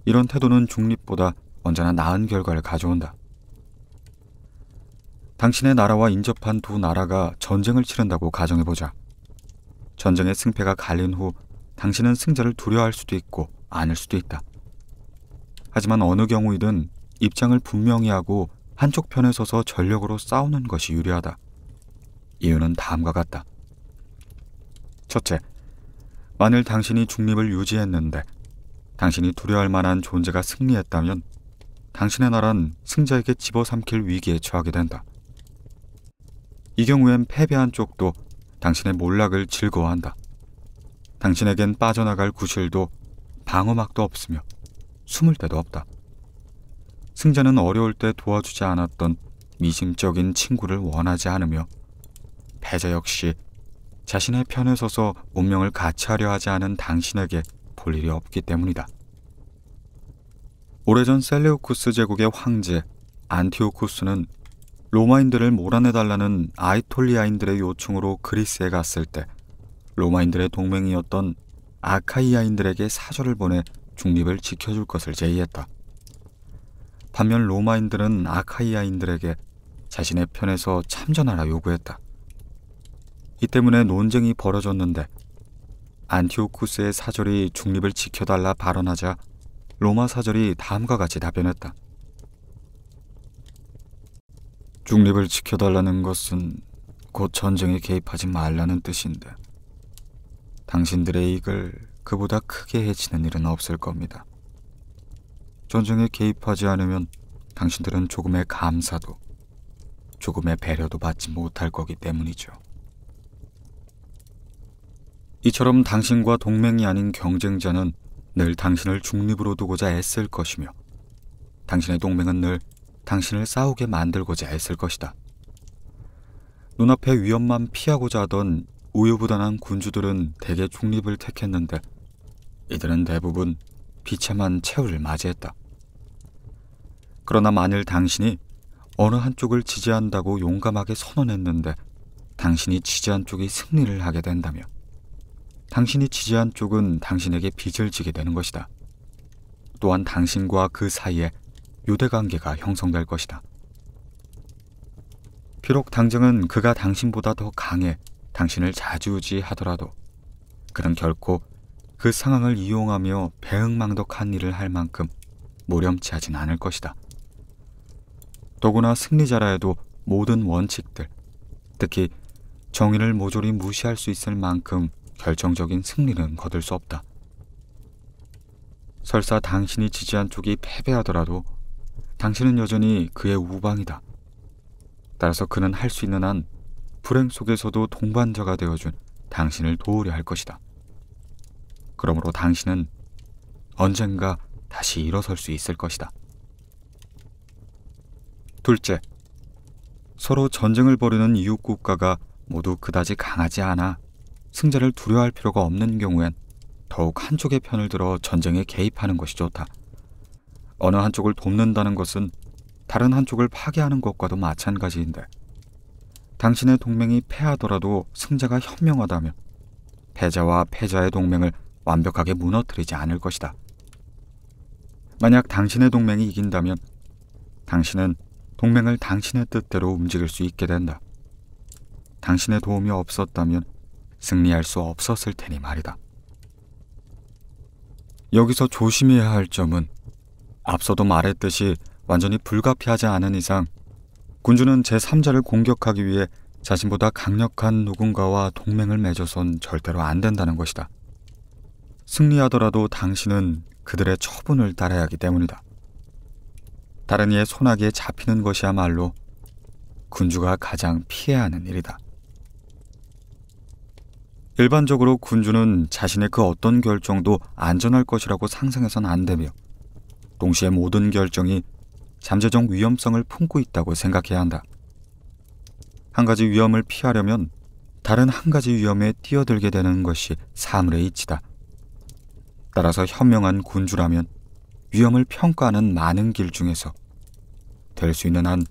이런 태도는 중립보다 언제나 나은 결과를 가져온다. 당신의 나라와 인접한 두 나라가 전쟁을 치른다고 가정해보자. 전쟁의 승패가 갈린 후 당신은 승자를 두려워할 수도 있고 아닐 수도 있다. 하지만 어느 경우이든 입장을 분명히 하고 한쪽 편에 서서 전력으로 싸우는 것이 유리하다. 이유는 다음과 같다. 첫째, 만일 당신이 중립을 유지했는데 당신이 두려워할 만한 존재가 승리했다면 당신의 나란 승자에게 집어삼킬 위기에 처하게 된다. 이 경우엔 패배한 쪽도 당신의 몰락을 즐거워한다. 당신에겐 빠져나갈 구실도 방어막도 없으며 숨을 데도 없다. 승자는 어려울 때 도와주지 않았던 미심적인 친구를 원하지 않으며 배자 역시 자신의 편에 서서 운명을 같이 하려 하지 않은 당신에게 볼 일이 없기 때문이다. 오래전 셀레우쿠스 제국의 황제 안티오쿠스는 로마인들을 몰아내달라는 아이톨리아인들의 요청으로 그리스에 갔을 때 로마인들의 동맹이었던 아카이아인들에게 사절을 보내 중립을 지켜줄 것을 제의했다. 반면 로마인들은 아카이아인들에게 자신의 편에서 참전하라 요구했다. 이 때문에 논쟁이 벌어졌는데 안티오쿠스의 사절이 중립을 지켜달라 발언하자 로마 사절이 다음과 같이 답변했다. 중립을 지켜달라는 것은 곧 전쟁에 개입하지 말라는 뜻인데 당신들의 이익을 그보다 크게 해치는 일은 없을 겁니다. 전쟁에 개입하지 않으면 당신들은 조금의 감사도 조금의 배려도 받지 못할 거기 때문이죠. 이처럼 당신과 동맹이 아닌 경쟁자는 늘 당신을 중립으로 두고자 애쓸 것이며 당신의 동맹은 늘 당신을 싸우게 만들고자 애쓸 것이다. 눈앞의 위험만 피하고자 하던 우유부단한 군주들은 대개 중립을 택했는데 이들은 대부분 비참한 최후를 맞이했다. 그러나 만일 당신이 어느 한쪽을 지지한다고 용감하게 선언했는데 당신이 지지한 쪽이 승리를 하게 된다면 당신이 지지한 쪽은 당신에게 빚을 지게 되는 것이다. 또한 당신과 그 사이에 유대 관계가 형성될 것이다. 비록 당장은 그가 당신보다 더 강해 당신을 자주지 하더라도 그는 결코 그 상황을 이용하며 배응망덕한 일을 할 만큼 모렴치하진 않을 것이다. 더구나 승리자라 해도 모든 원칙들, 특히 정의를 모조리 무시할 수 있을 만큼 결정적인 승리는 거둘 수 없다. 설사 당신이 지지한 쪽이 패배하더라도 당신은 여전히 그의 우방이다. 따라서 그는 할 수 있는 한 불행 속에서도 동반자가 되어준 당신을 도우려 할 것이다. 그러므로 당신은 언젠가 다시 일어설 수 있을 것이다. 둘째, 서로 전쟁을 벌이는 이웃 국가가 모두 그다지 강하지 않아 승자를 두려워할 필요가 없는 경우엔 더욱 한쪽의 편을 들어 전쟁에 개입하는 것이 좋다. 어느 한쪽을 돕는다는 것은 다른 한쪽을 파괴하는 것과도 마찬가지인데 당신의 동맹이 패하더라도 승자가 현명하다면 패자와 패자의 동맹을 완벽하게 무너뜨리지 않을 것이다. 만약 당신의 동맹이 이긴다면 당신은 동맹을 당신의 뜻대로 움직일 수 있게 된다. 당신의 도움이 없었다면 승리할 수 없었을 테니 말이다. 여기서 조심해야 할 점은 앞서도 말했듯이 완전히 불가피하지 않은 이상 군주는 제3자를 공격하기 위해 자신보다 강력한 누군가와 동맹을 맺어선 절대로 안 된다는 것이다. 승리하더라도 당신은 그들의 처분을 따라야 하기 때문이다. 다른 이의 손아귀에 잡히는 것이야말로 군주가 가장 피해야 하는 일이다. 일반적으로 군주는 자신의 그 어떤 결정도 안전할 것이라고 상상해선 안 되며 동시에 모든 결정이 잠재적 위험성을 품고 있다고 생각해야 한다. 한 가지 위험을 피하려면 다른 한 가지 위험에 뛰어들게 되는 것이 사물의 이치다. 따라서 현명한 군주라면 위험을 평가하는 많은 길 중에서 될 수 있는 한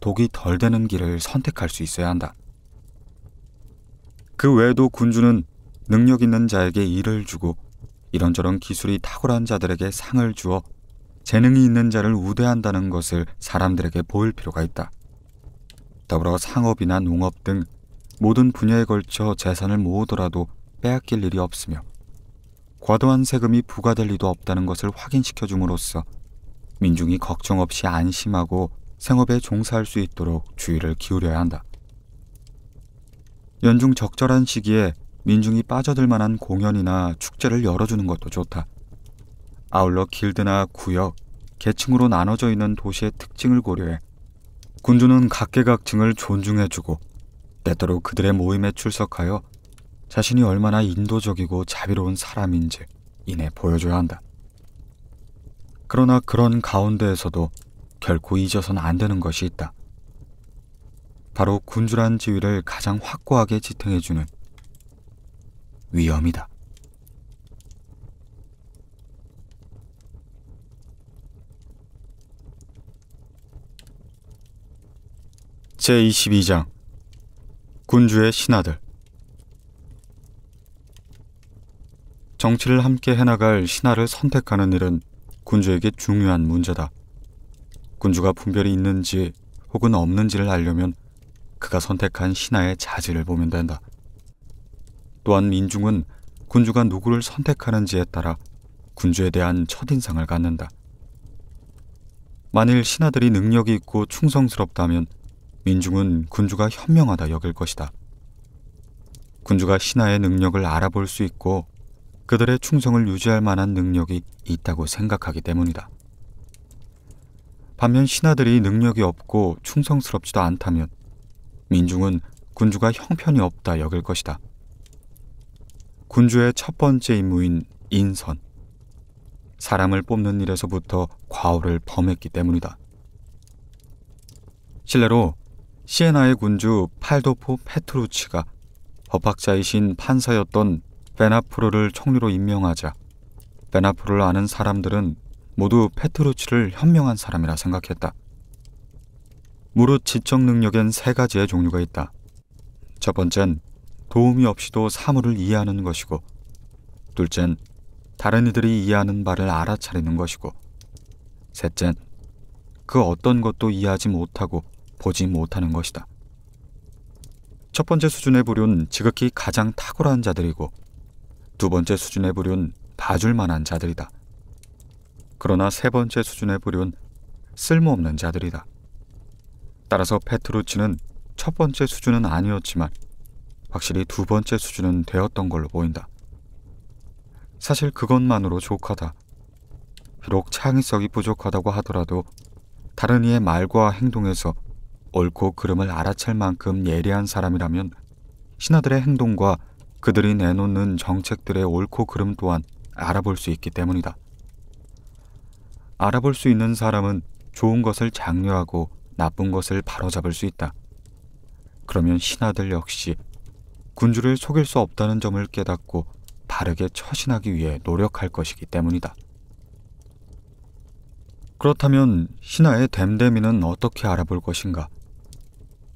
독이 덜 되는 길을 선택할 수 있어야 한다. 그 외에도 군주는 능력 있는 자에게 일을 주고 이런저런 기술이 탁월한 자들에게 상을 주어 재능이 있는 자를 우대한다는 것을 사람들에게 보일 필요가 있다. 더불어 상업이나 농업 등 모든 분야에 걸쳐 재산을 모으더라도 빼앗길 일이 없으며 과도한 세금이 부과될 리도 없다는 것을 확인시켜 줌으로써 민중이 걱정 없이 안심하고 생업에 종사할 수 있도록 주의를 기울여야 한다. 연중 적절한 시기에 민중이 빠져들 만한 공연이나 축제를 열어주는 것도 좋다. 아울러 길드나 구역, 계층으로 나눠져 있는 도시의 특징을 고려해 군주는 각계각층을 존중해주고 때때로 그들의 모임에 출석하여 자신이 얼마나 인도적이고 자비로운 사람인지 이내 보여줘야 한다. 그러나 그런 가운데에서도 결코 잊어선 안 되는 것이 있다. 바로 군주란 지위를 가장 확고하게 지탱해주는 위험이다. 제22장 군주의 신하들 정치를 함께 해나갈 신하를 선택하는 일은 군주에게 중요한 문제다. 군주가 분별이 있는지 혹은 없는지를 알려면 그가 선택한 신하의 자질을 보면 된다. 또한 민중은 군주가 누구를 선택하는지에 따라 군주에 대한 첫인상을 갖는다. 만일 신하들이 능력이 있고 충성스럽다면 민중은 군주가 현명하다 여길 것이다. 군주가 신하의 능력을 알아볼 수 있고 그들의 충성을 유지할 만한 능력이 있다고 생각하기 때문이다. 반면 신하들이 능력이 없고 충성스럽지도 않다면 민중은 군주가 형편이 없다 여길 것이다. 군주의 첫 번째 임무인 인선. 사람을 뽑는 일에서부터 과오를 범했기 때문이다. 실례로 시에나의 군주 팔도포 페트루치가 법학자이신 판사였던 베나프로를 총리로 임명하자 베나프로를 아는 사람들은 모두 페트루치를 현명한 사람이라 생각했다. 무릇 지적 능력엔 세 가지의 종류가 있다. 첫 번째는 도움이 없이도 사물을 이해하는 것이고, 둘째는 다른 이들이 이해하는 바를 알아차리는 것이고, 셋째는 그 어떤 것도 이해하지 못하고 보지 못하는 것이다. 첫 번째 수준의 부류는 지극히 가장 탁월한 자들이고 두 번째 수준의 불륜 봐줄 만한 자들이다. 그러나 세 번째 수준의 불륜 쓸모없는 자들이다. 따라서 페트루치는 첫 번째 수준은 아니었지만 확실히 두 번째 수준은 되었던 걸로 보인다. 사실 그것만으로 족하다. 비록 창의성이 부족하다고 하더라도 다른 이의 말과 행동에서 옳고 그름을 알아챌 만큼 예리한 사람이라면 신하들의 행동과 그들이 내놓는 정책들의 옳고 그름 또한 알아볼 수 있기 때문이다. 알아볼 수 있는 사람은 좋은 것을 장려하고 나쁜 것을 바로잡을 수 있다. 그러면 신하들 역시 군주를 속일 수 없다는 점을 깨닫고 바르게 처신하기 위해 노력할 것이기 때문이다. 그렇다면 신하의 댐댐이는 어떻게 알아볼 것인가?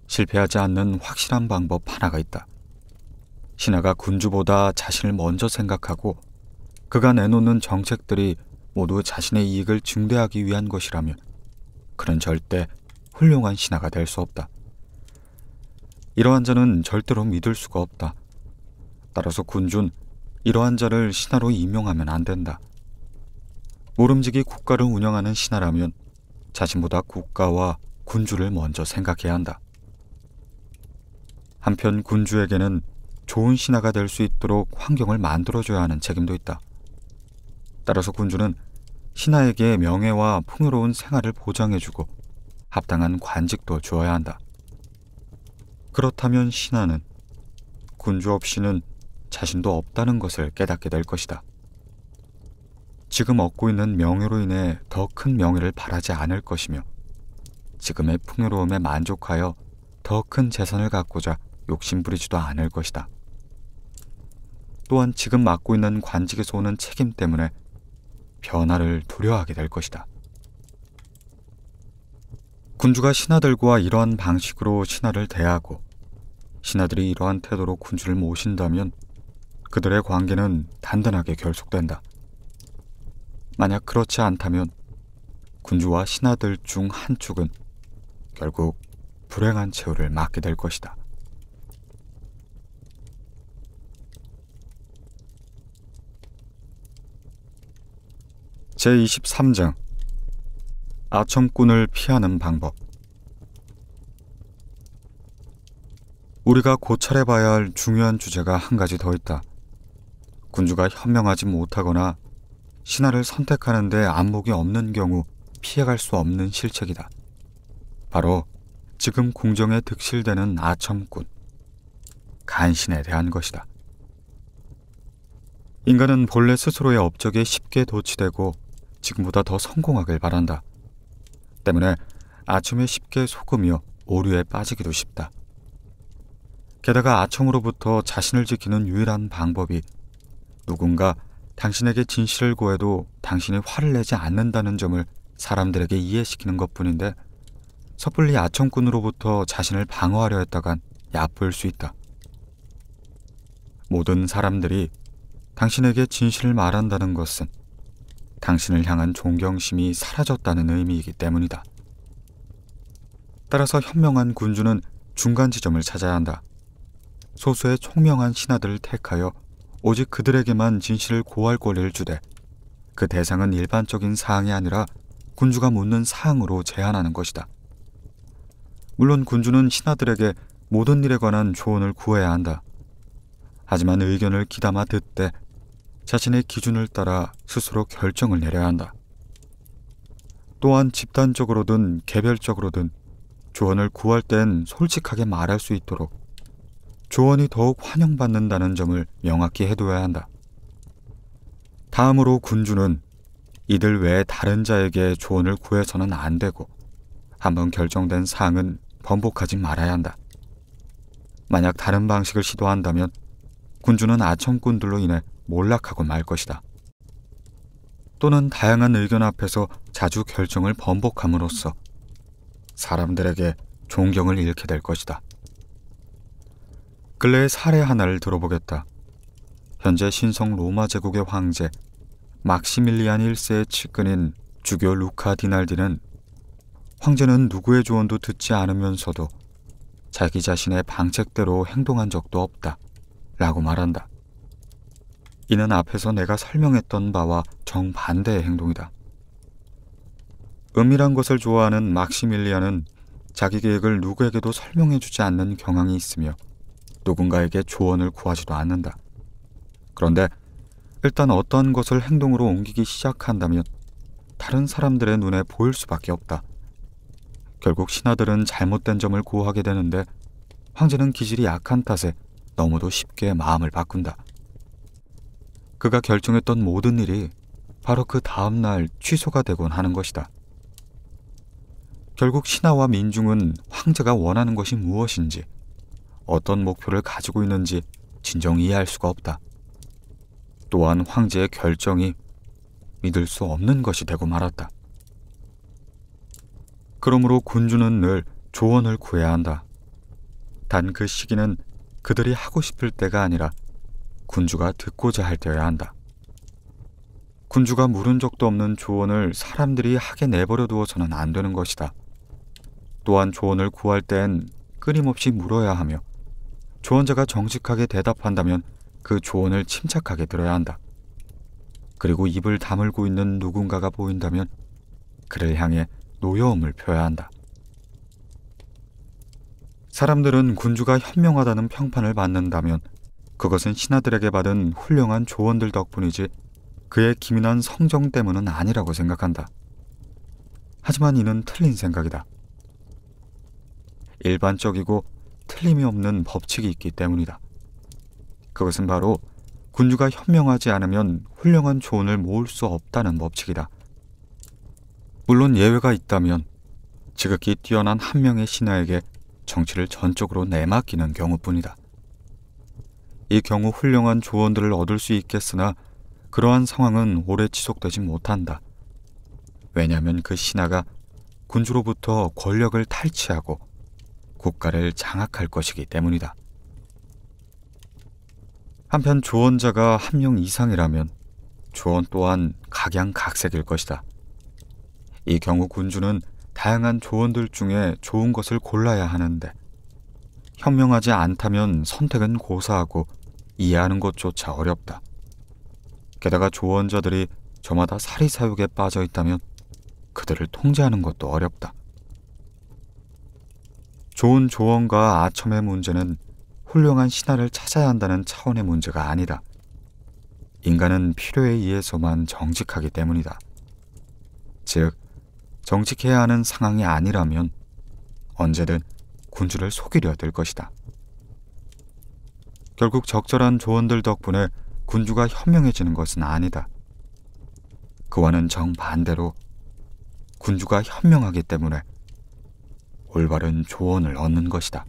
실패하지 않는 확실한 방법 하나가 있다. 신하가 군주보다 자신을 먼저 생각하고 그가 내놓는 정책들이 모두 자신의 이익을 증대하기 위한 것이라면 그는 절대 훌륭한 신하가 될 수 없다. 이러한 자는 절대로 믿을 수가 없다. 따라서 군준 이러한 자를 신하로 임명하면 안 된다. 모름지기 국가를 운영하는 신하라면 자신보다 국가와 군주를 먼저 생각해야 한다. 한편 군주에게는 좋은 신하가 될 수 있도록 환경을 만들어줘야 하는 책임도 있다. 따라서 군주는 신하에게 명예와 풍요로운 생활을 보장해주고 합당한 관직도 주어야 한다. 그렇다면 신하는 군주 없이는 자신도 없다는 것을 깨닫게 될 것이다. 지금 얻고 있는 명예로 인해 더 큰 명예를 바라지 않을 것이며 지금의 풍요로움에 만족하여 더 큰 재산을 갖고자 욕심부리지도 않을 것이다. 또한 지금 맡고 있는 관직에서 오는 책임 때문에 변화를 두려워하게 될 것이다. 군주가 신하들과 이러한 방식으로 신하를 대하고 신하들이 이러한 태도로 군주를 모신다면 그들의 관계는 단단하게 결속된다. 만약 그렇지 않다면 군주와 신하들 중 한쪽은 결국 불행한 최후를 맞게 될 것이다. 제23장 아첨꾼을 피하는 방법 우리가 고찰해 봐야 할 중요한 주제가 한 가지 더 있다. 군주가 현명하지 못하거나 신하를 선택하는데 안목이 없는 경우 피해갈 수 없는 실책이다. 바로 지금 궁정에 득실되는 아첨꾼, 간신에 대한 것이다. 인간은 본래 스스로의 업적에 쉽게 도치되고 지금보다 더 성공하길 바란다. 때문에 아침에 쉽게 속으며 오류에 빠지기도 쉽다. 게다가 아첨으로부터 자신을 지키는 유일한 방법이 누군가 당신에게 진실을 구해도 당신이 화를 내지 않는다는 점을 사람들에게 이해시키는 것 뿐인데 섣불리 아첨꾼으로부터 자신을 방어하려 했다간 야풀 수 있다. 모든 사람들이 당신에게 진실을 말한다는 것은 당신을 향한 존경심이 사라졌다는 의미이기 때문이다. 따라서 현명한 군주는 중간 지점을 찾아야 한다. 소수의 총명한 신하들을 택하여 오직 그들에게만 진실을 고할 권리를 주되 그 대상은 일반적인 사항이 아니라 군주가 묻는 사항으로 제안하는 것이다. 물론 군주는 신하들에게 모든 일에 관한 조언을 구해야 한다. 하지만 의견을 귀담아 듣되 자신의 기준을 따라 스스로 결정을 내려야 한다. 또한 집단적으로든 개별적으로든 조언을 구할 땐 솔직하게 말할 수 있도록 조언이 더욱 환영받는다는 점을 명확히 해둬야 한다. 다음으로 군주는 이들 외에 다른 자에게 조언을 구해서는 안 되고 한번 결정된 사항은 번복하지 말아야 한다. 만약 다른 방식을 시도한다면 군주는 아청꾼들로 인해 몰락하고 말 것이다. 또는 다양한 의견 앞에서 자주 결정을 번복함으로써 사람들에게 존경을 잃게 될 것이다. 근래의 사례 하나를 들어보겠다. 현재 신성 로마 제국의 황제 막시밀리안 1세의 측근인 주교 루카 디날디는 황제는 누구의 조언도 듣지 않으면서도 자기 자신의 방책대로 행동한 적도 없다 라고 말한다. 이는 앞에서 내가 설명했던 바와 정반대의 행동이다. 은밀한 것을 좋아하는 막시밀리안은 자기 계획을 누구에게도 설명해주지 않는 경향이 있으며 누군가에게 조언을 구하지도 않는다. 그런데 일단 어떤 것을 행동으로 옮기기 시작한다면 다른 사람들의 눈에 보일 수밖에 없다. 결국 신하들은 잘못된 점을 구하게 되는데 황제는 기질이 약한 탓에 너무도 쉽게 마음을 바꾼다. 그가 결정했던 모든 일이 바로 그 다음 날 취소가 되곤 하는 것이다. 결국 신하와 민중은 황제가 원하는 것이 무엇인지, 어떤 목표를 가지고 있는지 진정 이해할 수가 없다. 또한 황제의 결정이 믿을 수 없는 것이 되고 말았다. 그러므로 군주는 늘 조언을 구해야 한다. 단 그 시기는 그들이 하고 싶을 때가 아니라 군주가 듣고자 할 때여야 한다. 군주가 물은 적도 없는 조언을 사람들이 하게 내버려 두어서는 안 되는 것이다. 또한 조언을 구할 땐 끊임없이 물어야 하며 조언자가 정직하게 대답한다면 그 조언을 침착하게 들어야 한다. 그리고 입을 다물고 있는 누군가가 보인다면 그를 향해 노여움을 표해야 한다. 사람들은 군주가 현명하다는 평판을 받는다면 그것은 신하들에게 받은 훌륭한 조언들 덕분이지 그의 기민한 성정 때문은 아니라고 생각한다. 하지만 이는 틀린 생각이다. 일반적이고 틀림이 없는 법칙이 있기 때문이다. 그것은 바로 군주가 현명하지 않으면 훌륭한 조언을 모을 수 없다는 법칙이다. 물론 예외가 있다면 지극히 뛰어난 한 명의 신하에게 정치를 전적으로 내맡기는 경우뿐이다. 이 경우 훌륭한 조언들을 얻을 수 있겠으나 그러한 상황은 오래 지속되지 못한다. 왜냐하면 그 신하가 군주로부터 권력을 탈취하고 국가를 장악할 것이기 때문이다. 한편 조언자가 한 명 이상이라면 조언 또한 각양각색일 것이다. 이 경우 군주는 다양한 조언들 중에 좋은 것을 골라야 하는데 현명하지 않다면 선택은 고사하고 이해하는 것조차 어렵다. 게다가 조언자들이 저마다 사리사욕에 빠져 있다면 그들을 통제하는 것도 어렵다. 좋은 조언과 아첨의 문제는 훌륭한 신화를 찾아야 한다는 차원의 문제가 아니다. 인간은 필요에 의해서만 정직하기 때문이다. 즉, 정직해야 하는 상황이 아니라면 언제든 군주를 속이려 들 것이다. 결국 적절한 조언들 덕분에 군주가 현명해지는 것은 아니다. 그와는 정반대로 군주가 현명하기 때문에 올바른 조언을 얻는 것이다.